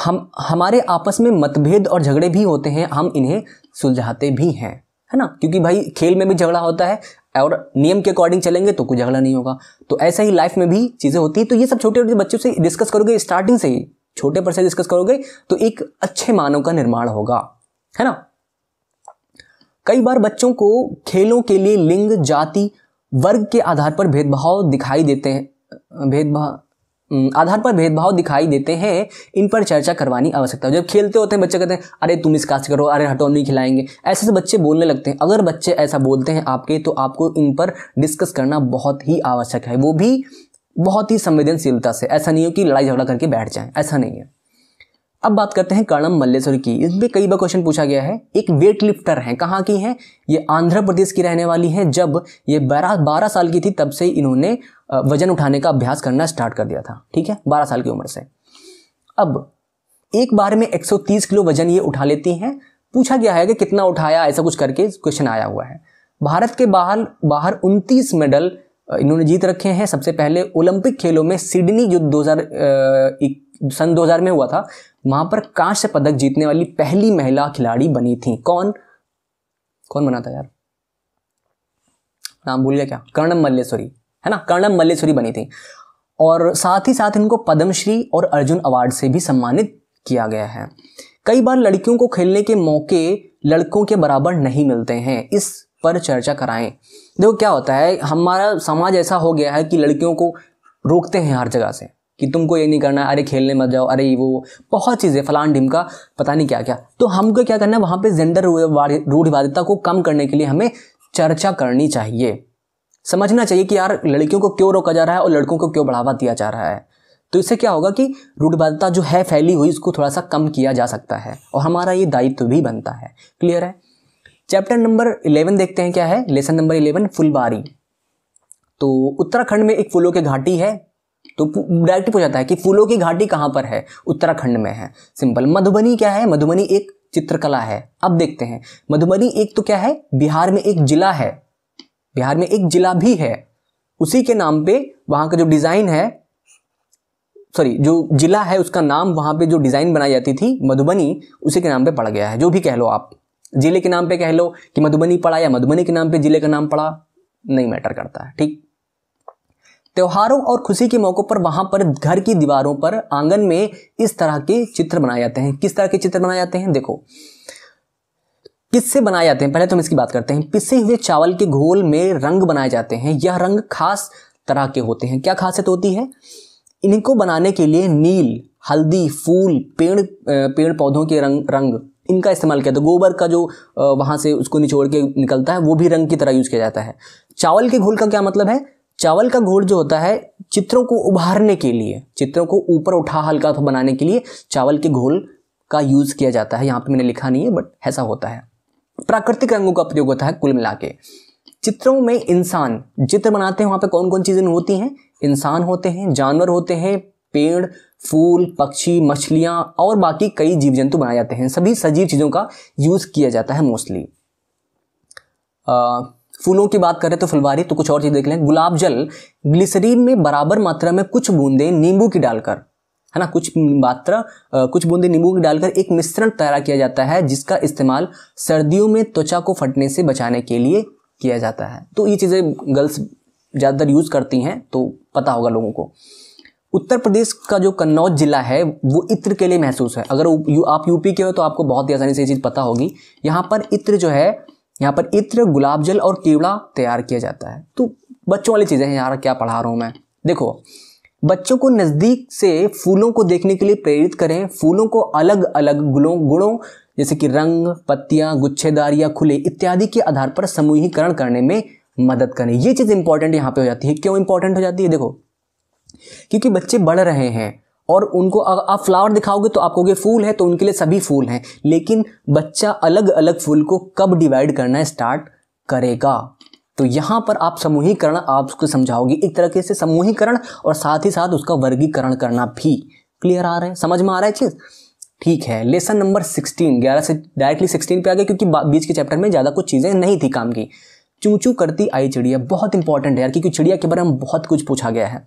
हम हमारे आपस में मतभेद और झगड़े भी होते हैं हम इन्हें सुलझाते भी हैं है ना क्योंकि भाई खेल में भी झगड़ा होता है और नियम के अकॉर्डिंग चलेंगे तो कोई झगड़ा नहीं होगा तो ऐसा ही लाइफ में भी चीज़ें होती है तो ये सब छोटे छोटे बच्चों से डिस्कस करोगे स्टार्टिंग से ही छोटे पर से डिस्कस करोगे तो एक अच्छे मानव का निर्माण होगा है ना कई बार बच्चों को खेलों के लिए लिंग जाति वर्ग के आधार पर भेदभाव दिखाई देते हैं भेदभाव आधार पर भेदभाव दिखाई देते हैं इन पर चर्चा करवानी आवश्यकता है जब खेलते होते हैं बच्चे कहते हैं अरे तुम इस कास्ट करो अरे हटो नहीं खिलाएंगे ऐसे से बच्चे बोलने लगते हैं अगर बच्चे ऐसा बोलते हैं आपके तो आपको इन पर डिस्कस करना बहुत ही आवश्यक है वो भी बहुत ही संवेदनशीलता से ऐसा नहीं हो कि लड़ाई झगड़ा करके बैठ जाए ऐसा नहीं है अब बात करते हैं कर्णम मल्लेश्वर की इसमें कई बार क्वेश्चन पूछा गया है एक वेट लिफ्टर हैं कहाँ की हैं ये आंध्र प्रदेश की रहने वाली हैं जब ये बारह बारह साल की थी तब से इन्होंने वजन उठाने का अभ्यास करना स्टार्ट कर दिया था ठीक है बारह साल की उम्र से अब एक बार में 130 किलो वजन ये उठा लेती हैं पूछा गया है कि कितना उठाया ऐसा कुछ करके क्वेश्चन आया हुआ है भारत के बाहर बाहर उनतीस मेडल इन्होंने जीत रखे हैं सबसे पहले ओलंपिक खेलों में सिडनी जो 2000 सन 2000 में हुआ था वहां पर कांस्य पदक जीतने वाली पहली महिला खिलाड़ी बनी थी कौन कौन बना था यार नाम भूल गया क्या कर्णम मल्लेश्वरी है ना कर्णम मल्लेश्वरी बनी थी और साथ ही साथ इनको पद्मश्री और अर्जुन अवार्ड से भी सम्मानित किया गया है कई बार लड़कियों को खेलने के मौके लड़कों के बराबर नहीं मिलते हैं इस पर चर्चा कराएं देखो क्या होता है हमारा समाज ऐसा हो गया है कि लड़कियों को रोकते हैं हर जगह से कि तुमको ये नहीं करना अरे खेलने मत जाओ अरे वो बहुत चीज़ें फलान ढिम का पता नहीं क्या क्या तो हमको क्या करना है वहाँ पर जेंडर रूढ़िवादिता को कम करने के लिए हमें चर्चा करनी चाहिए समझना चाहिए कि यार लड़कियों को क्यों रोका जा रहा है और लड़कों को क्यों बढ़ावा दिया जा रहा है तो इससे क्या होगा कि रूढ़िवादिता जो है फैली हुई उसको थोड़ा सा कम किया जा सकता है और हमारा ये दायित्व भी बनता है क्लियर है चैप्टर नंबर इलेवन देखते हैं क्या है लेसन नंबर इलेवन फुलबारी तो उत्तराखंड में एक फूलों की घाटी है तो डायरेक्ट पूछा जाता है कि फूलों की घाटी कहाँ पर है उत्तराखंड में है सिंपल मधुबनी क्या है मधुबनी एक चित्रकला है अब देखते हैं मधुबनी एक तो क्या है बिहार में एक जिला है बिहार में एक जिला भी है उसी के नाम पे वहां का जो डिज़ाइन है सॉरी जो जिला है उसका नाम वहां पे जो डिज़ाइन बनाई जाती थी मधुबनी उसी के नाम पे पड़ गया है जो भी कह लो आप जिले के नाम पे कह लो कि मधुबनी पड़ा या मधुबनी के नाम पे जिले का नाम पड़ा नहीं मैटर करता है ठीक त्योहारों और खुशी के मौक़ों पर वहां पर घर की दीवारों पर आंगन में इस तरह के चित्र बनाए जाते हैं किस तरह के चित्र बनाए जाते हैं देखो किससे बनाए जाते हैं पहले तो हम इसकी बात करते हैं पिसे हुए चावल के घोल में रंग बनाए जाते हैं यह रंग खास तरह के होते हैं क्या खासियत होती है इनको बनाने के लिए नील हल्दी फूल पेड़ पेड़ पौधों के रंग रंग इनका इस्तेमाल किया तो गोबर का जो वहां से उसको निचोड़ के निकलता है वो भी रंग की तरह यूज़ किया जाता है चावल के घोल का क्या मतलब है चावल का घोल जो होता है चित्रों को उभारने के लिए चित्रों को ऊपर उठा हल्का बनाने के लिए चावल के घोल का यूज़ किया जाता है यहाँ पे मैंने लिखा नहीं है बट ऐसा होता है प्राकृतिक रंगों का प्रयोग होता है कुल मिला के चित्रों में इंसान चित्र बनाते हैं वहाँ पे कौन कौन चीज़ें होती हैं इंसान होते हैं जानवर होते हैं पेड़ फूल पक्षी मछलियाँ और बाकी कई जीव जंतु बनाए जाते हैं सभी सजीव चीज़ों का यूज़ किया जाता है मोस्टली फूलों की बात करें तो फुलवारी तो कुछ और चीज़ देख लें गुलाब जल ग्लिसरीन में बराबर मात्रा में कुछ बूंदे नींबू की डालकर है ना कुछ मात्रा कुछ बूंदे नींबू की डालकर एक मिश्रण तैयार किया जाता है जिसका इस्तेमाल सर्दियों में त्वचा को फटने से बचाने के लिए किया जाता है तो ये चीज़ें गर्ल्स ज़्यादातर यूज़ करती हैं तो पता होगा लोगों को उत्तर प्रदेश का जो कन्नौज जिला है वो इत्र के लिए महसूस है अगर आप यूपी के हो तो आपको बहुत ही आसानी से ये चीज़ पता होगी यहाँ पर इत्र जो है यहाँ पर इत्र गुलाब जल और केवड़ा तैयार किया जाता है तो बच्चों वाली चीज़ें हैं यहाँ क्या पढ़ा रहा हूँ मैं देखो बच्चों को नज़दीक से फूलों को देखने के लिए प्रेरित करें फूलों को अलग अलग गुलों गुणों जैसे कि रंग पत्तियाँ गुच्छेदार या खुले इत्यादि के आधार पर समूहीकरण करने में मदद करें ये चीज़ इंपॉर्टेंट यहाँ पे हो जाती है क्यों इंपॉर्टेंट हो जाती है देखो क्योंकि बच्चे बढ़ रहे हैं और उनको आप फ्लावर दिखाओगे तो आपको ये फूल है तो उनके लिए सभी फूल हैं लेकिन बच्चा अलग अलग फूल को कब डिवाइड करना स्टार्ट करेगा तो यहाँ पर आप समूहीकरण आप उसको समझाओगे एक तरीके से समूहीकरण और साथ ही साथ उसका वर्गीकरण करना भी क्लियर आ रहा है समझ में आ रहा है चीज़ ठीक है लेसन नंबर सिक्सटीन ग्यारह से डायरेक्टली सिक्सटीन पे आ गया क्योंकि बीच के चैप्टर में ज़्यादा कुछ चीज़ें नहीं थी काम की चूचू करती आई चिड़िया बहुत इंपॉर्टेंट है यार क्योंकि चिड़िया के बारे में बहुत कुछ पूछा गया है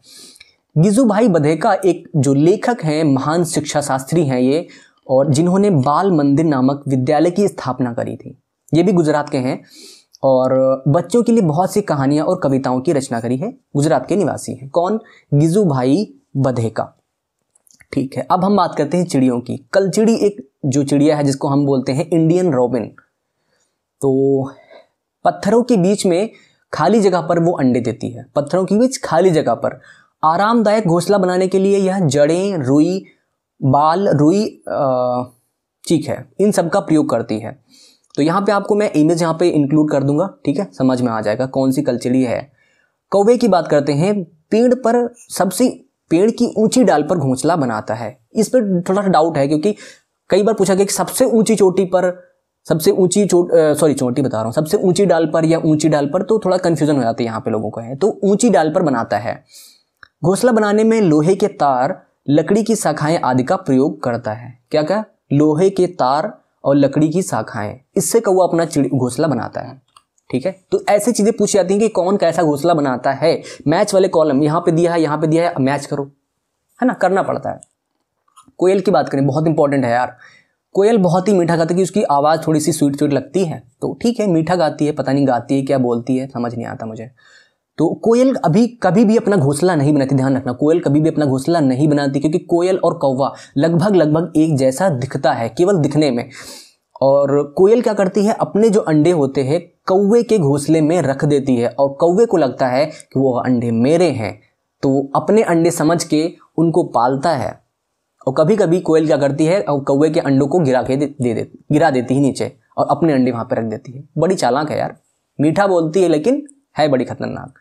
भाई बधेका एक जो लेखक हैं महान शिक्षा शास्त्री हैं ये और जिन्होंने बाल मंदिर नामक विद्यालय की स्थापना करी थी ये भी गुजरात के हैं और बच्चों के लिए बहुत सी कहानियां और कविताओं की रचना करी है गुजरात के निवासी हैं कौन गिजू भाई बधेका ठीक है अब हम बात करते हैं चिड़ियों की कल चिड़ी एक जो चिड़िया है जिसको हम बोलते हैं इंडियन रॉबिन तो पत्थरों के बीच में खाली जगह पर वो अंडे देती है पत्थरों के बीच खाली जगह पर आरामदायक घोंसला बनाने के लिए यह जड़ें रुई बाल रुई ठीक है इन सब का प्रयोग करती है तो यहाँ पे आपको मैं इमेज यहाँ पे इंक्लूड कर दूंगा ठीक है समझ में आ जाएगा कौन सी कलचड़ी है कौवे की बात करते हैं पेड़ पर सबसे पेड़ की ऊंची डाल पर घोंसला बनाता है इस पर थोड़ा सा डाउट है क्योंकि कई बार पूछा गया कि सबसे ऊंची चोटी पर सबसे ऊंची चोट सॉरी चोटी बता रहा हूँ सबसे ऊंची डाल पर या ऊंची डाल पर तो थोड़ा कन्फ्यूजन हो जाता है यहाँ पे लोगों को है तो ऊंची डाल पर बनाता है घोंसला बनाने में लोहे के तार लकड़ी की शाखाएं आदि का प्रयोग करता है क्या क्या लोहे के तार और लकड़ी की शाखाएं इससे कौआ अपना घोंसला बनाता है ठीक है तो ऐसी चीज़ें पूछी जाती हैं कि कौन कैसा घोंसला बनाता है मैच वाले कॉलम यहाँ पे दिया है यहाँ पे दिया है मैच करो है ना करना पड़ता है कोयल की बात करें बहुत इंपॉर्टेंट है यार कोयल बहुत ही मीठा गाती है कि उसकी आवाज़ थोड़ी सी स्वीट स्वीट लगती है तो ठीक है मीठा गाती है पता नहीं गाती है क्या बोलती है समझ नहीं आता मुझे तो कोयल अभी कभी भी अपना घोंसला नहीं बनाती ध्यान रखना कोयल कभी भी अपना घोंसला नहीं बनाती क्योंकि कोयल और कौवा लगभग लगभग एक जैसा दिखता है केवल दिखने में और कोयल क्या करती है अपने जो अंडे होते हैं कौवे के घोंसले में रख देती है और कौवे को लगता है कि वो अंडे मेरे हैं तो वो अपने अंडे समझ के उनको पालता है और कभी कभी कोयल क्या करती है और कौवे के अंडों को गिरा के दे, दे, दे गिरा देती है नीचे और अपने अंडे वहाँ पर रख देती है बड़ी चालाक है यार मीठा बोलती है लेकिन है बड़ी खतरनाक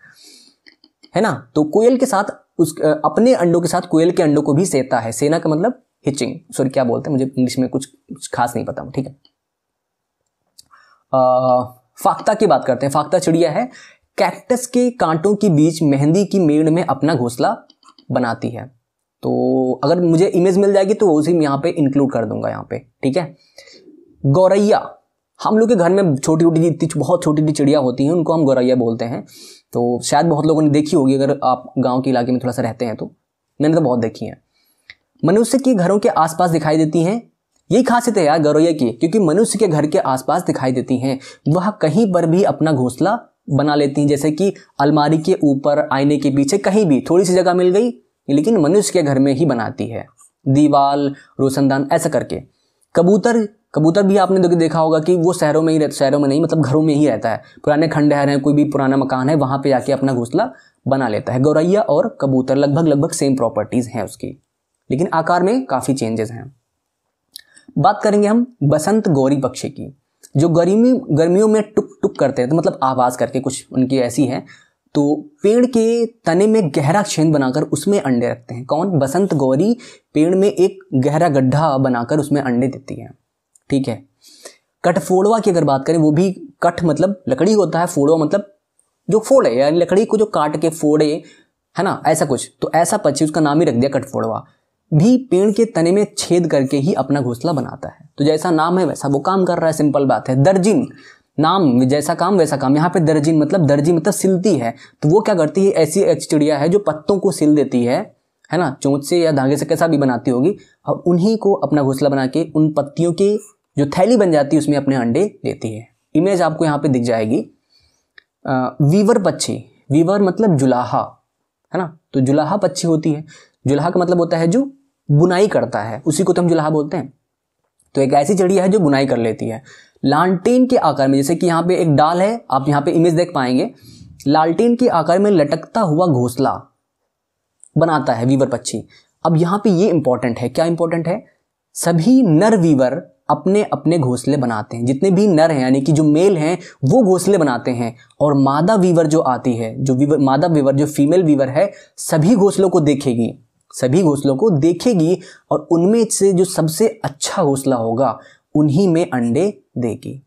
है ना तो कोयल के साथ उस अपने अंडों के साथ कोयल के अंडों को भी सेता है सेना का मतलब हिचिंग सॉरी क्या बोलते हैं मुझे इंग्लिश में कुछ, कुछ खास नहीं पता ठीक है फाख्ता की बात करते हैं फाख्ता चिड़िया है कैक्टस के कांटों के बीच मेहंदी की मेड़ में अपना घोंसला बनाती है तो अगर मुझे इमेज मिल जाएगी तो उसी यहाँ पे इंक्लूड कर दूंगा यहाँ पे ठीक है गौरैया हम लोग के घर में छोटी छोटी इतनी बहुत छोटी छोटी चिड़िया होती हैं उनको हम गौरैया बोलते हैं तो शायद बहुत लोगों ने देखी होगी अगर आप गाँव के इलाके में थोड़ा सा रहते हैं तो मैंने तो बहुत देखी हैं मनुष्य के घरों के आसपास दिखाई देती हैं यही खासियत है यार गौरैया की क्योंकि मनुष्य के घर के आसपास दिखाई देती हैं वह कहीं पर भी अपना घोंसला बना लेती हैं जैसे कि अलमारी के ऊपर आईने के पीछे कहीं भी थोड़ी सी जगह मिल गई लेकिन मनुष्य के घर में ही बनाती है दीवाल रोशनदान ऐसा करके कबूतर कबूतर भी आपने देखिए देखा होगा कि वो शहरों में ही रहता शहरों में नहीं मतलब घरों में ही रहता है पुराने खंडहर हैं कोई भी पुराना मकान है वहाँ पे जाके अपना घोंसला बना लेता है गौरैया और कबूतर लगभग लगभग सेम प्रॉपर्टीज़ हैं उसकी लेकिन आकार में काफ़ी चेंजेस हैं बात करेंगे हम बसंत गौरी पक्षी की जो गर्मी गर्मियों में टुक टुक करते हैं तो मतलब आवाज़ करके कुछ उनकी ऐसी है तो पेड़ के तने में गहरा छेद बनाकर उसमें अंडे रखते हैं कौन बसंत गौरी पेड़ में एक गहरा गड्ढा बनाकर उसमें अंडे देती है ठीक है कट फोड़वा की अगर बात करें वो भी कट मतलब लकड़ी होता है फोड़वा मतलब जो फोड़े यानी लकड़ी को जो काट के फोड़े है ना ऐसा कुछ तो ऐसा पक्षी उसका नाम ही रख दिया कट भी पेड़ के तने में छेद करके ही अपना घोंसला बनाता है तो जैसा नाम है वैसा वो काम कर रहा है सिंपल बात है दर्जिन नाम जैसा काम वैसा काम यहाँ पे दर्जिन मतलब दर्जी मतलब सिलती है तो वो क्या करती है ऐसी एक चिड़िया है जो पत्तों को सिल देती है है ना चोंच से या धागे से कैसा भी बनाती होगी और उन्हीं को अपना घोंसला बना के उन पत्तियों के जो थैली बन जाती है उसमें अपने अंडे देती है इमेज आपको यहाँ पे दिख जाएगी वीवर पक्षी वीवर मतलब जुलाहा है ना तो जुलाहा पक्षी होती है जुलाहा का मतलब होता है जो बुनाई करता है उसी को तो हम जुलाहा बोलते हैं तो एक ऐसी चिड़िया है जो बुनाई कर लेती है लालटेन के आकार में जैसे कि यहाँ पे एक डाल है आप यहाँ पे इमेज देख पाएंगे लालटेन के आकार में लटकता हुआ घोसला बनाता है वीवर पक्षी अब यहाँ पे ये इंपॉर्टेंट है क्या इंपॉर्टेंट है सभी नर वीवर अपने अपने घोंसले बनाते हैं जितने भी नर हैं यानी कि जो मेल हैं वो घोंसले बनाते हैं और मादा वीवर जो आती है जो वीवर मादा वीवर जो फीमेल वीवर है सभी घोंसलों को देखेगी सभी घोंसलों को देखेगी और उनमें से जो सबसे अच्छा घोंसला होगा उन्हीं में अंडे देगी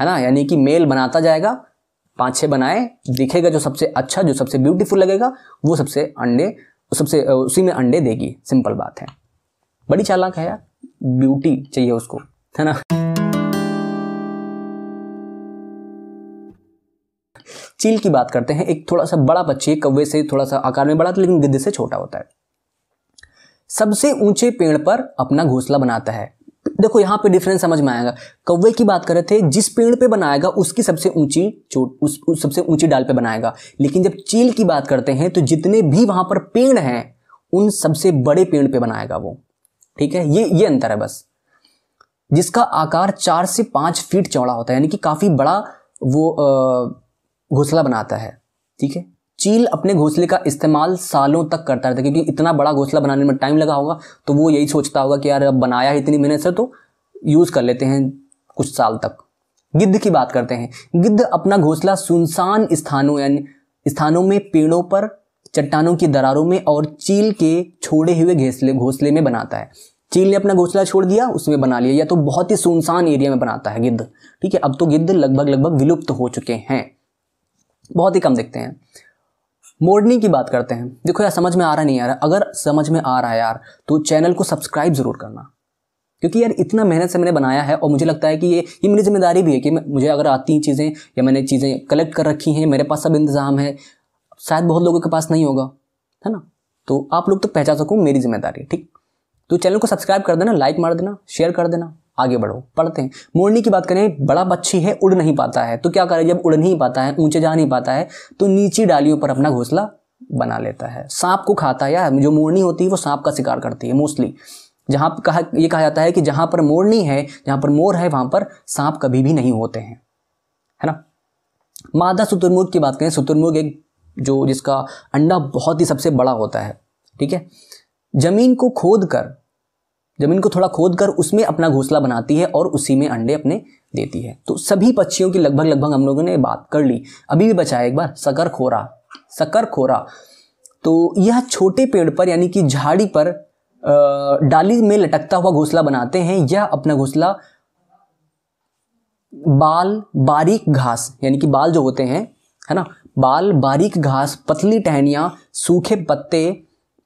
है ना यानी कि मेल बनाता जाएगा पाँच छः बनाए दिखेगा जो सबसे अच्छा जो सबसे ब्यूटीफुल लगेगा वो सबसे अंडे सबसे उसी में अंडे देगी सिंपल बात है बड़ी चालाक है यार ब्यूटी चाहिए उसको था ना चील की बात करते हैं एक थोड़ा सा बड़ा पक्षी कौवे से थोड़ा सा आकार में बड़ा लेकिन गिद्ध से छोटा होता है सबसे ऊंचे पेड़ पर अपना घोंसला बनाता है देखो यहां पे डिफरेंस समझ में आएगा कौवे की बात कर रहे थे जिस पेड़ पे बनाएगा उसकी सबसे ऊंची चोट उस, उस सबसे ऊंची डाल पे बनाएगा लेकिन जब चील की बात करते हैं तो जितने भी वहां पर पेड़ हैं उन सबसे बड़े पेड़ पे बनाएगा वो ठीक है ये ये अंतर है बस जिसका आकार चार से पाँच फीट चौड़ा होता है यानी कि काफ़ी बड़ा वो घोंसला बनाता है ठीक है चील अपने घोंसले का इस्तेमाल सालों तक करता रहता है क्योंकि इतना बड़ा घोंसला बनाने में टाइम लगा होगा तो वो यही सोचता होगा कि यार अब बनाया है इतनी मेहनत से तो यूज़ कर लेते हैं कुछ साल तक गिद्ध की बात करते हैं गिद्ध अपना घोंसला सुनसान स्थानों यानी स्थानों में पेड़ों पर चट्टानों की दरारों में और चील के छोड़े हुए घोंसले घोंसले में बनाता है चील ने अपना घोंसला छोड़ दिया उसमें बना लिया या तो बहुत ही सुनसान एरिया में बनाता है गिद्ध ठीक है अब तो गिद्ध लगभग लगभग विलुप्त हो चुके हैं बहुत ही कम देखते हैं मोड़नी की बात करते हैं देखो यार समझ में आ रहा नहीं आ रहा अगर समझ में आ रहा है यार तो चैनल को सब्सक्राइब ज़रूर करना क्योंकि यार इतना मेहनत से मैंने बनाया है और मुझे लगता है कि ये ये मेरी जिम्मेदारी भी है कि मुझे अगर आती हैं चीज़ें या मैंने चीज़ें कलेक्ट कर रखी हैं मेरे पास सब इंतज़ाम है शायद बहुत लोगों के पास नहीं होगा है ना तो आप लोग तो पहचान सकूँ मेरी जिम्मेदारी ठीक तो चैनल को सब्सक्राइब कर देना लाइक मार देना शेयर कर देना आगे बढ़ो पढ़ते हैं मोरनी की बात करें बड़ा पक्षी है उड़ नहीं पाता है तो क्या करे जब उड़ नहीं पाता है ऊंचे जा नहीं पाता है तो नीची डालियों पर अपना घोंसला बना लेता है सांप को खाता है यार जो मोरनी होती है वो सांप का शिकार करती है मोस्टली जहां कहा ये कहा जाता है कि जहां पर मोरनी है जहां पर मोर है वहां पर सांप कभी भी नहीं होते हैं है ना मादा शुतुरमुर्ग की बात करें शुतुरमुर्ग एक जो जिसका अंडा बहुत ही सबसे बड़ा होता है ठीक है जमीन को खोद कर ज़मीन को थोड़ा खोद कर उसमें अपना घोंसला बनाती है और उसी में अंडे अपने देती है तो सभी पक्षियों की लगभग लगभग हम लोगों ने बात कर ली अभी भी बचा है एक बार सकर खोरा सकर खोरा तो यह छोटे पेड़ पर यानी कि झाड़ी पर डाली में लटकता हुआ घोंसला बनाते हैं यह अपना घोंसला बाल बारीक घास यानी कि बाल जो होते हैं है ना बाल बारीक घास पतली टहनियाँ सूखे पत्ते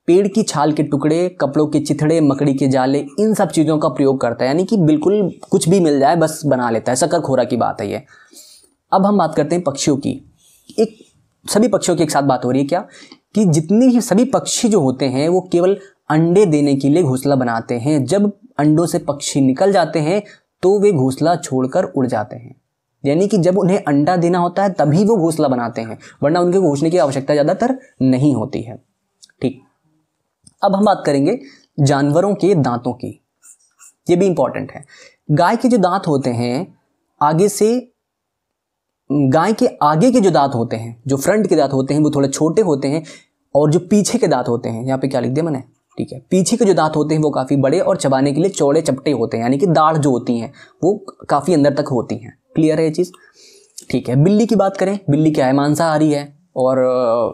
पेड़ की छाल के टुकड़े कपड़ों के चिथड़े मकड़ी के जाले इन सब चीज़ों का प्रयोग करता है यानी कि बिल्कुल कुछ भी मिल जाए बस बना लेता है शकर खोरा की बात है ये अब हम बात करते हैं पक्षियों की एक सभी पक्षियों की एक साथ बात हो रही है क्या कि जितनी ही सभी पक्षी जो होते हैं वो केवल अंडे देने के लिए घोंसला बनाते हैं जब अंडों से पक्षी निकल जाते हैं तो वे घोंसला छोड़कर उड़ जाते हैं यानी कि जब उन्हें अंडा देना होता है तभी वो घोंसला बनाते हैं वरना उनके घोंसले की आवश्यकता ज़्यादातर नहीं होती है ठीक अब हम बात करेंगे जानवरों के दांतों की ये भी इंपॉर्टेंट है गाय के जो दांत होते हैं आगे से गाय के आगे के जो दांत होते हैं जो फ्रंट के दांत होते हैं वो थोड़े छोटे होते हैं और जो पीछे के दांत होते हैं यहाँ पे क्या लिख दिया मैंने ठीक है पीछे के जो दांत होते हैं वो काफ़ी बड़े और चबाने के लिए चौड़े चपटे होते हैं यानी कि दाढ़ जो होती हैं वो काफ़ी अंदर तक होती हैं क्लियर है ये चीज़ ठीक है बिल्ली की बात करें बिल्ली क्या है मांसाहारी है और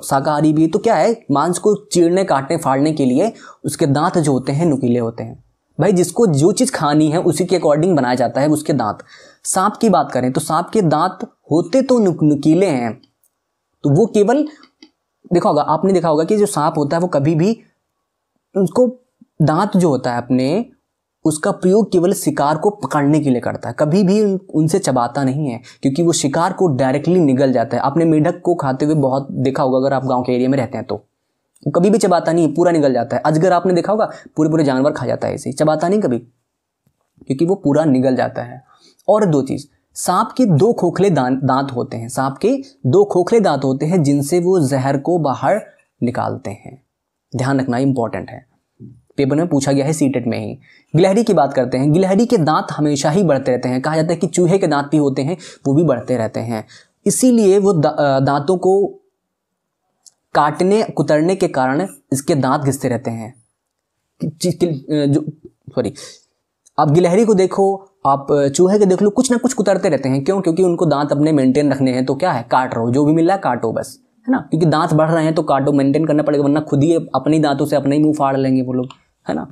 शाकाहारी भी तो क्या है मांस को चीरने काटने फाड़ने के लिए उसके दांत जो होते हैं नुकीले होते हैं भाई जिसको जो चीज़ खानी है उसी के अकॉर्डिंग बनाया जाता है उसके दांत सांप की बात करें तो सांप के दांत होते तो नुक नुकीले हैं तो वो केवल देखा होगा आपने देखा होगा कि जो सांप होता है वो कभी भी उसको दांत जो होता है अपने उसका प्रयोग केवल शिकार को पकड़ने के लिए करता है कभी भी उनसे चबाता नहीं है क्योंकि वो शिकार को डायरेक्टली निगल जाता है आपने मेढक को खाते हुए बहुत देखा होगा अगर आप गांव के एरिया में रहते हैं तो कभी भी चबाता नहीं है पूरा निगल जाता है अजगर आपने देखा होगा पूरे पूरे जानवर खा जाता है इसे चबाता नहीं कभी क्योंकि वो पूरा निगल जाता है और दो चीज़ सांप के दो खोखले दांत होते हैं सांप के दो खोखले दांत होते हैं जिनसे वो जहर को बाहर निकालते हैं ध्यान रखना इंपॉर्टेंट है पेपर में पूछा गया है सी में ही गिलहरी की बात करते हैं गिलहरी के दांत हमेशा ही बढ़ते रहते हैं कहा जाता है कि चूहे के दांत भी होते हैं वो भी बढ़ते रहते हैं इसीलिए वो दांतों को काटने कुतरने के कारण इसके दांत घिसते रहते हैं जो सॉरी आप गिलहरी को देखो आप चूहे के देख लो कुछ ना कुछ कुतरते रहते हैं क्यों क्योंकि उनको दांत अपने मेंटेन रखने हैं तो क्या है काट रहो जो भी मिल रहा है काटो बस है ना क्योंकि दांत बढ़ रहे हैं तो काटो मेंटेन करना पड़ेगा वरना खुद ही अपने दांतों से अपने ही मुंह फाड़ लेंगे वो लोग है ना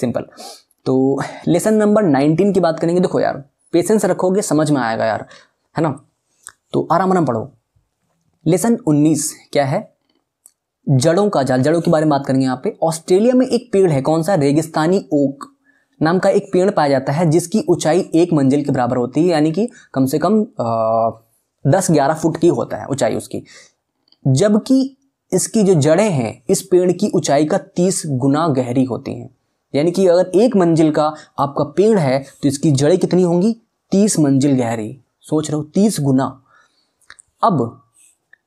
सिंपल तो लेसन नंबर नाइनटीन की बात करेंगे देखो यार पेशेंस रखोगे समझ में आएगा यार है ना तो आराम आराम पढ़ो लेसन उन्नीस क्या है जड़ों का जाल जड़ों के बारे में बात करेंगे यहाँ पे ऑस्ट्रेलिया में एक पेड़ है कौन सा रेगिस्तानी ओक नाम का एक पेड़ पाया जाता है जिसकी ऊंचाई एक मंजिल के बराबर होती है यानी कि कम से कम आ, दस ग्यारह फुट की होता है ऊंचाई उसकी जबकि इसकी जो जड़ें हैं इस पेड़ की ऊंचाई का तीस गुना गहरी होती हैं यानी कि अगर एक मंजिल का आपका पेड़ है तो इसकी जड़ें कितनी होंगी तीस मंजिल गहरी सोच रहे हो तीस गुना अब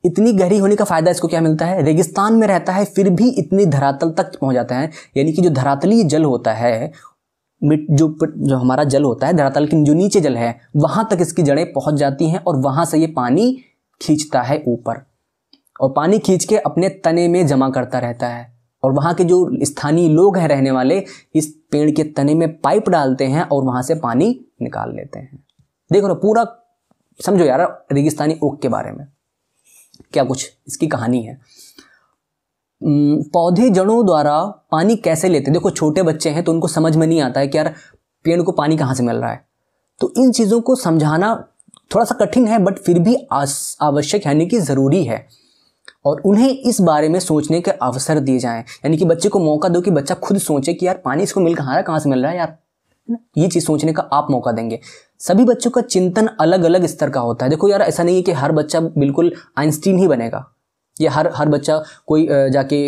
इतनी गहरी होने का फ़ायदा इसको क्या मिलता है रेगिस्तान में रहता है फिर भी इतनी धरातल तक पहुंच जाता है यानी कि जो धरातलीय जल होता है मिट जो जो हमारा जल होता है धरातल की जो नीचे जल है वहां तक इसकी जड़ें पहुंच जाती हैं और वहां से ये पानी खींचता है ऊपर और पानी खींच के अपने तने में जमा करता रहता है और वहाँ के जो स्थानीय लोग हैं रहने वाले इस पेड़ के तने में पाइप डालते हैं और वहाँ से पानी निकाल लेते हैं देखो ना पूरा समझो यार रेगिस्तानी ओक के बारे में क्या कुछ इसकी कहानी है पौधे जड़ों द्वारा पानी कैसे लेते हैं देखो छोटे बच्चे हैं तो उनको समझ में नहीं आता है कि यार पेड़ को पानी कहाँ से मिल रहा है तो इन चीज़ों को समझाना थोड़ा सा कठिन है बट फिर भी आवश्यक यानी कि ज़रूरी है और उन्हें इस बारे में सोचने के अवसर दिए जाएं यानी कि बच्चे को मौका दो कि बच्चा खुद सोचे कि यार पानी इसको मिल कहाँ रहा है कहाँ से मिल रहा है यार ये चीज़ सोचने का आप मौका देंगे सभी बच्चों का चिंतन अलग अलग स्तर का होता है देखो यार ऐसा नहीं है कि हर बच्चा बिल्कुल आइंस्टीन ही बनेगा या हर हर बच्चा कोई जाके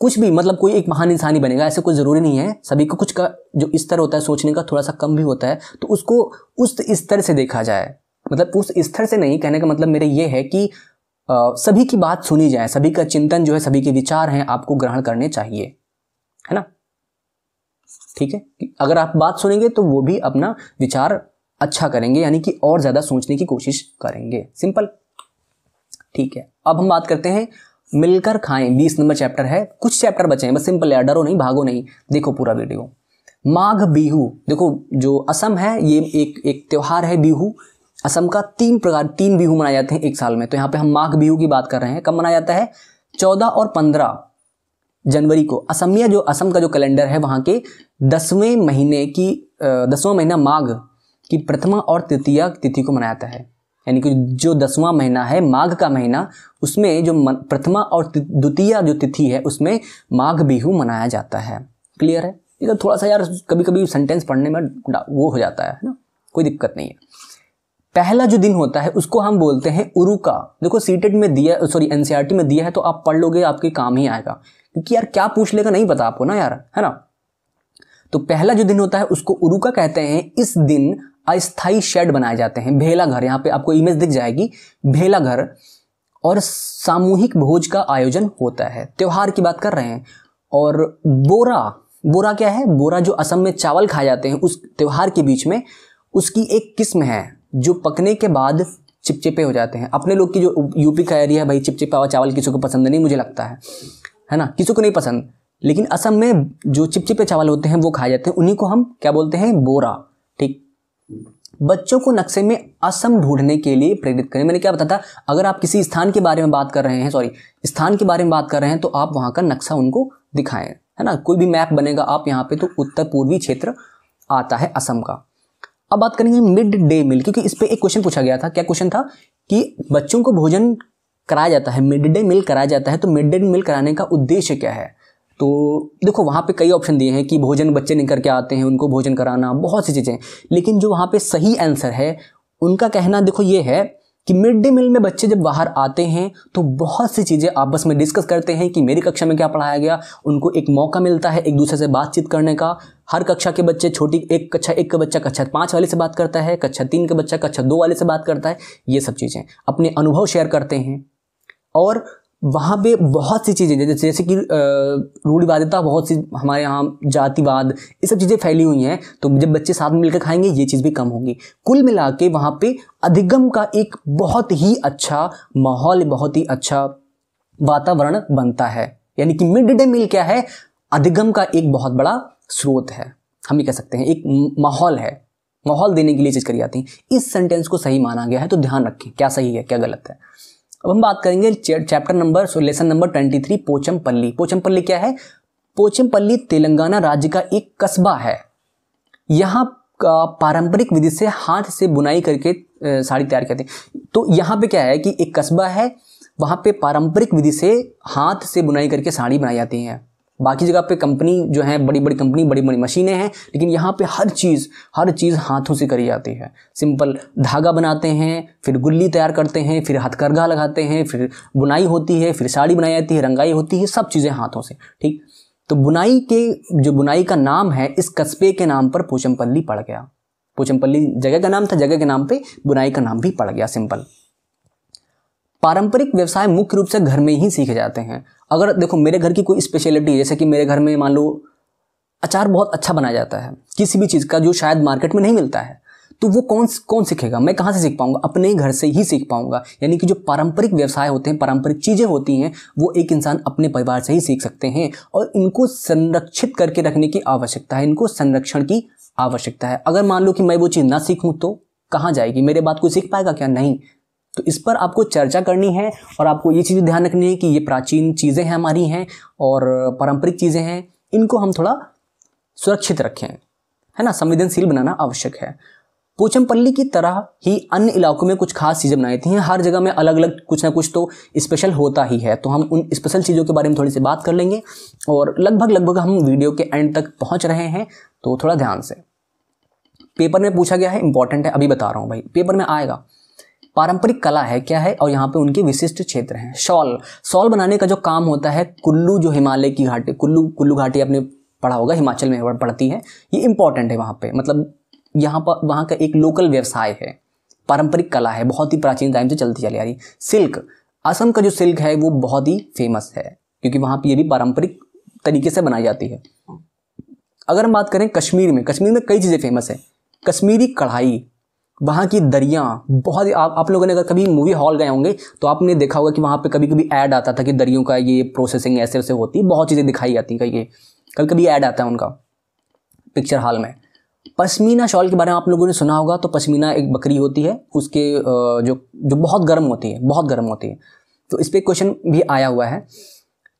कुछ भी मतलब कोई एक महान इंसान ही बनेगा ऐसे कोई ज़रूरी नहीं है सभी को कुछ का जो स्तर होता है सोचने का थोड़ा सा कम भी होता है तो उसको उस स्तर से देखा जाए मतलब उस स्तर से नहीं कहने का मतलब मेरे ये है कि सभी की बात सुनी जाए सभी का चिंतन जो है सभी के विचार हैं आपको ग्रहण करने चाहिए है ना ठीक है अगर आप बात सुनेंगे तो वो भी अपना विचार अच्छा करेंगे यानी कि और ज़्यादा सोचने की कोशिश करेंगे सिंपल ठीक है अब हम बात करते हैं मिलकर खाएं बीस नंबर चैप्टर है कुछ चैप्टर बचे हैं बस सिंपल है डरो नहीं भागो नहीं देखो पूरा वीडियो माघ बिहू देखो जो असम है ये एक एक त्यौहार है बिहू असम का तीन प्रकार तीन बिहू मनाए जाते हैं एक साल में तो यहाँ पे हम माघ बिहू की बात कर रहे हैं कब मनाया जाता है चौदह और पंद्रह जनवरी को असमिया जो असम का जो कैलेंडर है वहाँ के दसवें महीने की दसवां महीना माघ की प्रथमा और तृतीय तिथि को मनाया जाता है यानी कि जो दसवां महीना है माघ का महीना उसमें जो प्रथमा और द्वितीय जो तिथि है उसमें माघ बिहू मनाया जाता है क्लियर है ये तो थोड़ा सा यार कभी कभी सेंटेंस पढ़ने में वो हो जाता है ना कोई दिक्कत नहीं है पहला जो दिन होता है उसको हम बोलते हैं उरुका देखो सीटेट e में दिया सॉरी एनसीईआरटी e में दिया है तो आप पढ़ लोगे आपके काम ही आएगा क्योंकि यार क्या पूछ लेगा नहीं पता आपको ना यार है ना तो पहला जो दिन होता है उसको उरुका कहते हैं इस दिन अस्थाई शेड बनाए जाते हैं भेला घर यहाँ पे आपको इमेज दिख जाएगी भेला घर और सामूहिक भोज का आयोजन होता है त्यौहार की बात कर रहे हैं और बोरा बोरा क्या है बोरा जो असम में चावल खाए जाते हैं उस त्यौहार के बीच में उसकी एक किस्म है जो पकने के बाद चिपचिपे हो जाते हैं अपने लोग की जो यूपी का एरिया है भाई चिपचिपा हुआ चावल किसी को पसंद नहीं मुझे लगता है है ना किसी को नहीं पसंद लेकिन असम में जो चिपचिपे चावल होते हैं वो खाए जाते हैं उन्हीं को हम क्या बोलते हैं बोरा ठीक बच्चों को नक्शे में असम ढूंढने के लिए प्रेरित करें मैंने क्या बताया था अगर आप किसी स्थान के बारे में बात कर रहे हैं सॉरी स्थान के बारे में बात कर रहे हैं तो आप वहां का नक्शा उनको दिखाएं है ना कोई भी मैप बनेगा आप यहाँ पे तो उत्तर पूर्वी क्षेत्र आता है असम का अब बात करेंगे मिड डे मील क्योंकि इस पर एक क्वेश्चन पूछा गया था क्या क्वेश्चन था कि बच्चों को भोजन कराया जाता है मिड डे मील कराया जाता है तो मिड डे मील कराने का उद्देश्य क्या है तो देखो वहाँ पे कई ऑप्शन दिए हैं कि भोजन बच्चे निकल के आते हैं उनको भोजन कराना बहुत सी चीज़ें लेकिन जो वहाँ पे सही आंसर है उनका कहना देखो ये है कि मिड डे मील में बच्चे जब बाहर आते हैं तो बहुत सी चीज़ें आपस में डिस्कस करते हैं कि मेरी कक्षा में क्या पढ़ाया गया उनको एक मौका मिलता है एक दूसरे से बातचीत करने का हर कक्षा के बच्चे छोटी एक कक्षा एक का बच्चा कक्षा पाँच वाले से बात करता है कक्षा तीन का बच्चा कक्षा दो वाले से बात करता है ये सब चीज़ें अपने अनुभव शेयर करते हैं और वहाँ पे बहुत सी चीज़ें जैसे जैसे कि रूढ़िवादिता बहुत सी हमारे यहाँ जातिवाद ये सब चीज़ें फैली हुई हैं तो जब बच्चे साथ में मिलकर खाएंगे ये चीज़ भी कम होगी कुल मिला के वहाँ पे अधिगम का एक बहुत ही अच्छा माहौल बहुत ही अच्छा वातावरण बनता है यानी कि मिड डे मील क्या है अधिगम का एक बहुत बड़ा स्रोत है हम ये कह सकते हैं एक माहौल है माहौल देने के लिए चीज़ करी जाती है इस सेंटेंस को सही माना गया है तो ध्यान रखें क्या सही है क्या गलत है अब हम बात करेंगे chapter number lesson number twenty three Pochampally Pochampally क्या है पोचमपल्ली तेलंगाना राज्य का एक कस्बा है यहाँ पारंपरिक विधि से हाथ से बुनाई करके साड़ी तैयार करते हैं तो यहाँ पे क्या है कि एक कस्बा है वहाँ पे पारंपरिक विधि से हाथ से बुनाई करके साड़ी बनाई जाती है बाकी जगह पे कंपनी जो है बड़ी बड़ी कंपनी बड़ी बड़ी मशीनें हैं लेकिन यहाँ पे हर चीज़ हर चीज़ हाथों से करी जाती है सिंपल धागा बनाते हैं फिर गुल्ली तैयार करते हैं फिर हथकरघा लगाते हैं फिर बुनाई होती है फिर साड़ी बनाई जाती है रंगाई होती है सब चीज़ें हाथों से ठीक तो बुनाई के जो बुनाई का नाम है इस कस्बे के नाम पर पोचमपल्ली पड़ गया पोचमपल्ली जगह का नाम था जगह के नाम पे बुनाई का नाम भी पड़ गया सिंपल पारंपरिक व्यवसाय मुख्य रूप से घर में ही सीखे जाते हैं अगर देखो मेरे घर की कोई स्पेशलिटी जैसे कि मेरे घर में मान लो अचार बहुत अच्छा बनाया जाता है किसी भी चीज़ का जो शायद मार्केट में नहीं मिलता है तो वो कौन कौन सीखेगा मैं कहाँ से सीख पाऊंगा अपने घर से ही सीख पाऊंगा यानी कि जो पारंपरिक व्यवसाय होते हैं पारंपरिक चीज़ें होती हैं वो एक इंसान अपने परिवार से ही सीख सकते हैं और इनको संरक्षित करके रखने की आवश्यकता है इनको संरक्षण की आवश्यकता है अगर मान लो कि मैं वो चीज़ ना सीखूँ तो कहाँ जाएगी मेरे बात को सीख पाएगा क्या नहीं तो इस पर आपको चर्चा करनी है और आपको ये चीज़ ध्यान रखनी है कि ये प्राचीन चीज़ें हैं हमारी हैं और पारंपरिक चीज़ें हैं इनको हम थोड़ा सुरक्षित रखें है ना संवेदनशील बनाना आवश्यक है पोचमपल्ली की तरह ही अन्य इलाकों में कुछ खास चीज़ें बनाई थी हर जगह में अलग अलग कुछ ना कुछ तो स्पेशल होता ही है तो हम उन स्पेशल चीज़ों के बारे में थोड़ी सी बात कर लेंगे और लगभग लगभग हम वीडियो के एंड तक पहुंच रहे हैं तो थोड़ा ध्यान से पेपर में पूछा गया है इंपॉर्टेंट है अभी बता रहा हूँ भाई पेपर में आएगा पारंपरिक कला है क्या है और यहाँ पे उनके विशिष्ट क्षेत्र हैं शॉल शॉल बनाने का जो काम होता है कुल्लू जो हिमालय की घाटी कुल्लू कुल्लू घाटी आपने पढ़ा होगा हिमाचल में पड़ती है ये इंपॉर्टेंट है वहाँ पे मतलब यहाँ पर वहाँ का एक लोकल व्यवसाय है पारंपरिक कला है बहुत ही प्राचीन टाइम से चलती चली आ रही सिल्क असम का जो सिल्क है वो बहुत ही फेमस है क्योंकि वहाँ पर ये भी पारंपरिक तरीके से बनाई जाती है अगर हम बात करें कश्मीर में कश्मीर में कई चीज़ें फेमस हैं कश्मीरी कढ़ाई वहाँ की दरियाँ बहुत आप आप लोगों ने अगर कभी मूवी हॉल गए होंगे तो आपने देखा होगा कि वहाँ पे कभी कभी ऐड आता था कि दरियों का ये प्रोसेसिंग ऐसे ऐसे होती है बहुत चीज़ें दिखाई जाती हैं कहीं कभी कभी ऐड आता है उनका पिक्चर हॉल में पश्मीना शॉल के बारे में आप लोगों ने सुना होगा तो पश्मीना एक बकरी होती है उसके जो जो बहुत गर्म होती है बहुत गर्म होती है तो इस पर क्वेश्चन भी आया हुआ है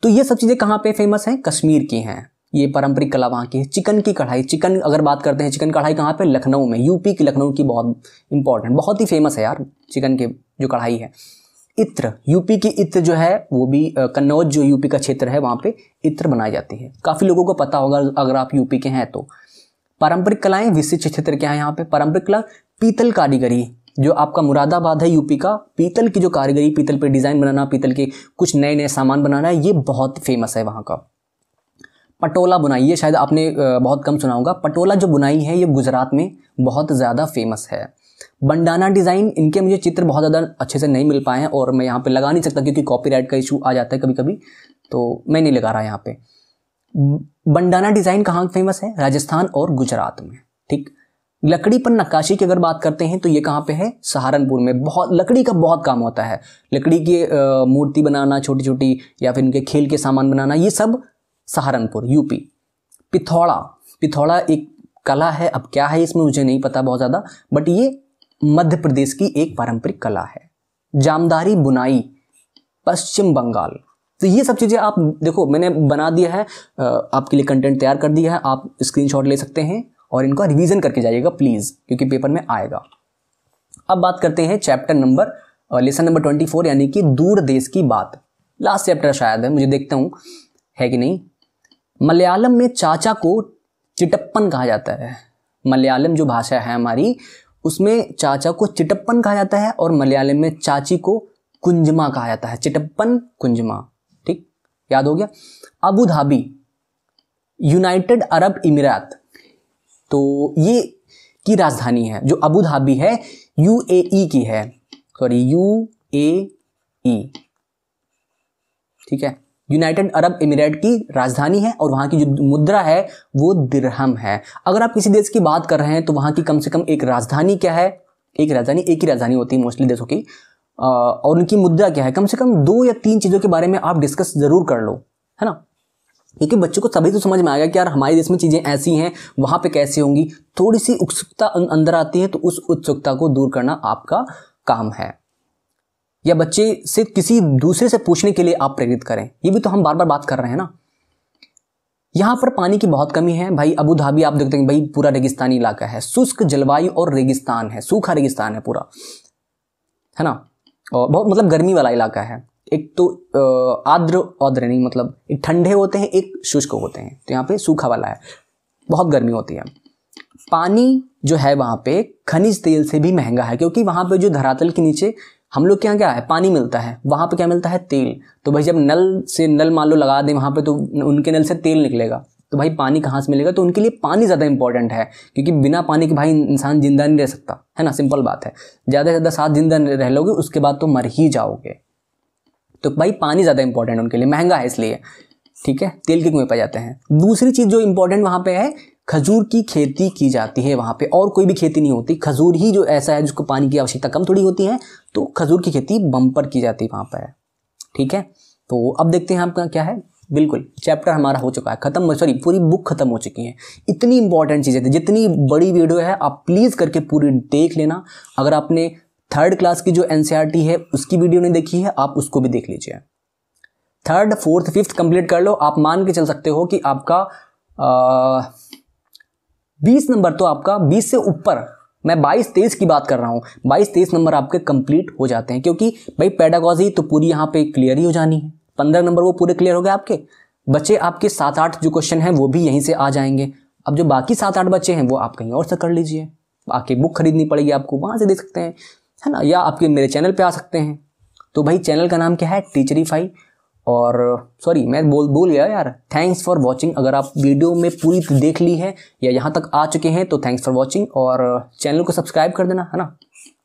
तो ये सब चीज़ें कहाँ पे फेमस हैं कश्मीर की हैं ये पारंपरिक कला वहाँ की है चिकन की कढ़ाई चिकन अगर बात करते हैं चिकन कढ़ाई कहाँ पे लखनऊ में यूपी की लखनऊ की बहुत इंपॉर्टेंट बहुत ही फेमस है यार चिकन के जो कढ़ाई है इत्र यूपी की इत्र जो है वो भी कन्नौज जो यूपी का क्षेत्र है वहाँ पे इत्र बनाई जाती है काफ़ी लोगों को पता होगा अगर आप यूपी के हैं तो पारंपरिक कलाएं विशिष्ट क्षेत्र के हैं यहाँ पे पारंपरिक कला पीतल कारीगरी जो आपका मुरादाबाद है यूपी का पीतल की जो कारीगरी पीतल पे डिज़ाइन बनाना पीतल के कुछ नए नए सामान बनाना ये बहुत फेमस है वहाँ का पटोला बुनाई ये शायद आपने बहुत कम सुना होगा पटोला जो बुनाई है ये गुजरात में बहुत ज़्यादा फेमस है बंडाना डिज़ाइन इनके मुझे चित्र बहुत ज़्यादा अच्छे से नहीं मिल पाए हैं और मैं यहाँ पे लगा नहीं सकता क्योंकि कॉपीराइट का इशू आ जाता है कभी कभी तो मैं नहीं लगा रहा यहाँ पे बंडाना डिज़ाइन कहाँ फेमस है राजस्थान और गुजरात में ठीक लकड़ी पर नक्काशी की अगर बात करते हैं तो ये कहाँ पे है सहारनपुर में बहुत लकड़ी का बहुत काम होता है लकड़ी की मूर्ति बनाना छोटी छोटी या फिर इनके खेल के सामान बनाना ये सब सहारनपुर यूपी पिथौड़ा पिथौड़ा एक कला है अब क्या है इसमें मुझे नहीं पता बहुत ज़्यादा बट ये मध्य प्रदेश की एक पारंपरिक कला है जामदारी बुनाई पश्चिम बंगाल तो ये सब चीज़ें आप देखो मैंने बना दिया है आपके लिए कंटेंट तैयार कर दिया है आप स्क्रीनशॉट ले सकते हैं और इनका रिवीजन करके जाइएगा प्लीज़ क्योंकि पेपर में आएगा अब बात करते हैं chapter number lesson number twenty four यानी कि दूर देश की बात लास्ट चैप्टर शायद है मुझे देखता हूँ है कि नहीं मलयालम में चाचा को चिटप्पन कहा जाता है मलयालम जो भाषा है हमारी उसमें चाचा को चिटप्पन कहा जाता है और मलयालम में चाची को कुंजमा कहा जाता है चिटप्पन कुंजमा ठीक याद हो गया Abu Dhabi United Arab Emirates तो ये की राजधानी है जो अबू धाबी है यू ए ई की है सॉरी यू ए ई ठीक है यूनाइटेड अरब इमिरेट की राजधानी है और वहाँ की जो मुद्रा है वो दिरहम है अगर आप किसी देश की बात कर रहे हैं तो वहाँ की कम से कम एक राजधानी क्या है एक राजधानी एक ही राजधानी होती है मोस्टली देशों की और उनकी मुद्रा क्या है कम से कम दो या तीन चीज़ों के बारे में आप डिस्कस ज़रूर कर लो है ना क्योंकि बच्चों को तभी तो समझ में आएगा कि यार हमारे देश में चीज़ें ऐसी हैं वहाँ पर कैसी होंगी थोड़ी सी उत्सुकता अं-, अंदर आती है तो उस उत्सुकता को दूर करना आपका काम है या बच्चे से किसी दूसरे से पूछने के लिए आप प्रेरित करें ये भी तो हम बार बार बात कर रहे हैं ना यहाँ पर पानी की बहुत कमी है भाई अबू धाबी आप देखते हैं भाई पूरा रेगिस्तानी इलाका है शुष्क जलवायु और रेगिस्तान है सूखा रेगिस्तान है पूरा है ना और बहुत मतलब गर्मी वाला इलाका है एक तो आद्र औद्र नहीं मतलब एक ठंडे होते हैं एक शुष्क होते हैं तो यहाँ पे सूखा वाला है बहुत गर्मी होती है पानी जो है वहाँ पे खनिज तेल से भी महंगा है क्योंकि वहाँ पे जो धरातल के नीचे हम लोग के यहाँ क्या है पानी मिलता है वहाँ पर क्या मिलता है तेल तो भाई जब नल से नल मान लो लगा दें वहाँ पे तो उनके नल से तेल निकलेगा तो भाई पानी कहाँ से मिलेगा तो उनके लिए पानी ज़्यादा इंपॉर्टेंट है क्योंकि बिना पानी के भाई इंसान ज़िंदा नहीं रह सकता है ना सिंपल बात है ज़्यादा से ज़्यादा साथ जिंदा रह लोगे उसके बाद तो मर ही जाओगे तो भाई पानी ज़्यादा इंपॉर्टेंट उनके लिए महंगा है इसलिए ठीक है तेल के कुएं पर जाते हैं दूसरी चीज़ जो इंपॉर्टेंट वहाँ पे है खजूर की खेती की जाती है वहाँ पे और कोई भी खेती नहीं होती खजूर ही जो ऐसा है जिसको पानी की आवश्यकता कम थोड़ी होती है तो खजूर की खेती बम्पर की जाती है वहाँ पर ठीक है तो अब देखते हैं आपका क्या है बिल्कुल चैप्टर हमारा हो चुका है खत्म सॉरी पूरी बुक खत्म हो चुकी है इतनी इंपॉर्टेंट चीज़ें थी जितनी बड़ी वीडियो है आप प्लीज़ करके पूरी देख लेना अगर आपने थर्ड क्लास की जो एन e है उसकी वीडियो नहीं देखी है आप उसको भी देख लीजिए थर्ड फोर्थ फिफ्थ कंप्लीट कर लो आप मान के चल सकते हो कि आपका बीस नंबर तो आपका बीस से ऊपर मैं बाईस तेईस की बात कर रहा हूँ बाईस तेईस नंबर आपके कंप्लीट हो जाते हैं क्योंकि भाई पैडागॉजी तो पूरी यहाँ पे क्लियर ही हो जानी है पंद्रह नंबर वो पूरे क्लियर हो गए आपके बच्चे आपके सात आठ जो क्वेश्चन हैं वो भी यहीं से आ जाएंगे अब जो बाकी सात आठ बच्चे हैं वो आप कहीं और से कर लीजिए बाकी बुक खरीदनी पड़ेगी आपको वहाँ से दे सकते हैं है ना या आपके मेरे चैनल पर आ सकते हैं तो भाई चैनल का नाम क्या है टीचरीफाई और सॉरी मैं बोल बोल गया यार थैंक्स फॉर वॉचिंग अगर आप वीडियो में पूरी देख ली है या यहाँ तक आ चुके हैं तो थैंक्स फॉर वॉचिंग और चैनल को सब्सक्राइब कर देना है ना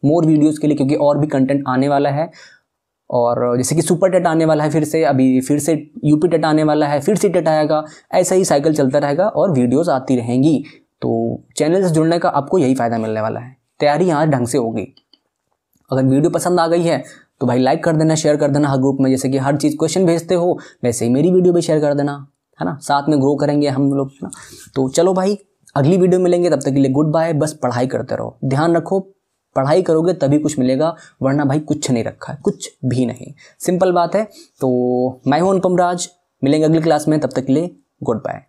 मोर वीडियोज़ के लिए क्योंकि और भी कंटेंट आने वाला है और जैसे कि सुपर टेट आने वाला है फिर से अभी फिर से यूपी टेट आने वाला है फिर से टेट आएगा ऐसा ही साइकिल चलता रहेगा और वीडियोस आती रहेंगी तो चैनल से जुड़ने का आपको यही फ़ायदा मिलने वाला है तैयारी यहाँ ढंग से होगी अगर वीडियो पसंद आ गई है तो भाई लाइक कर देना शेयर कर देना हर ग्रुप में जैसे कि हर चीज़ क्वेश्चन भेजते हो वैसे ही मेरी वीडियो भी शेयर कर देना है ना साथ में ग्रो करेंगे हम लोग ना तो चलो भाई अगली वीडियो मिलेंगे तब तक के लिए गुड बाय बस पढ़ाई करते रहो ध्यान रखो पढ़ाई करोगे तभी कुछ मिलेगा वरना भाई कुछ नहीं रखा है कुछ भी नहीं सिंपल बात है तो मैं हूं अनुपम राज मिलेंगे अगली क्लास में तब तक के लिए गुड बाय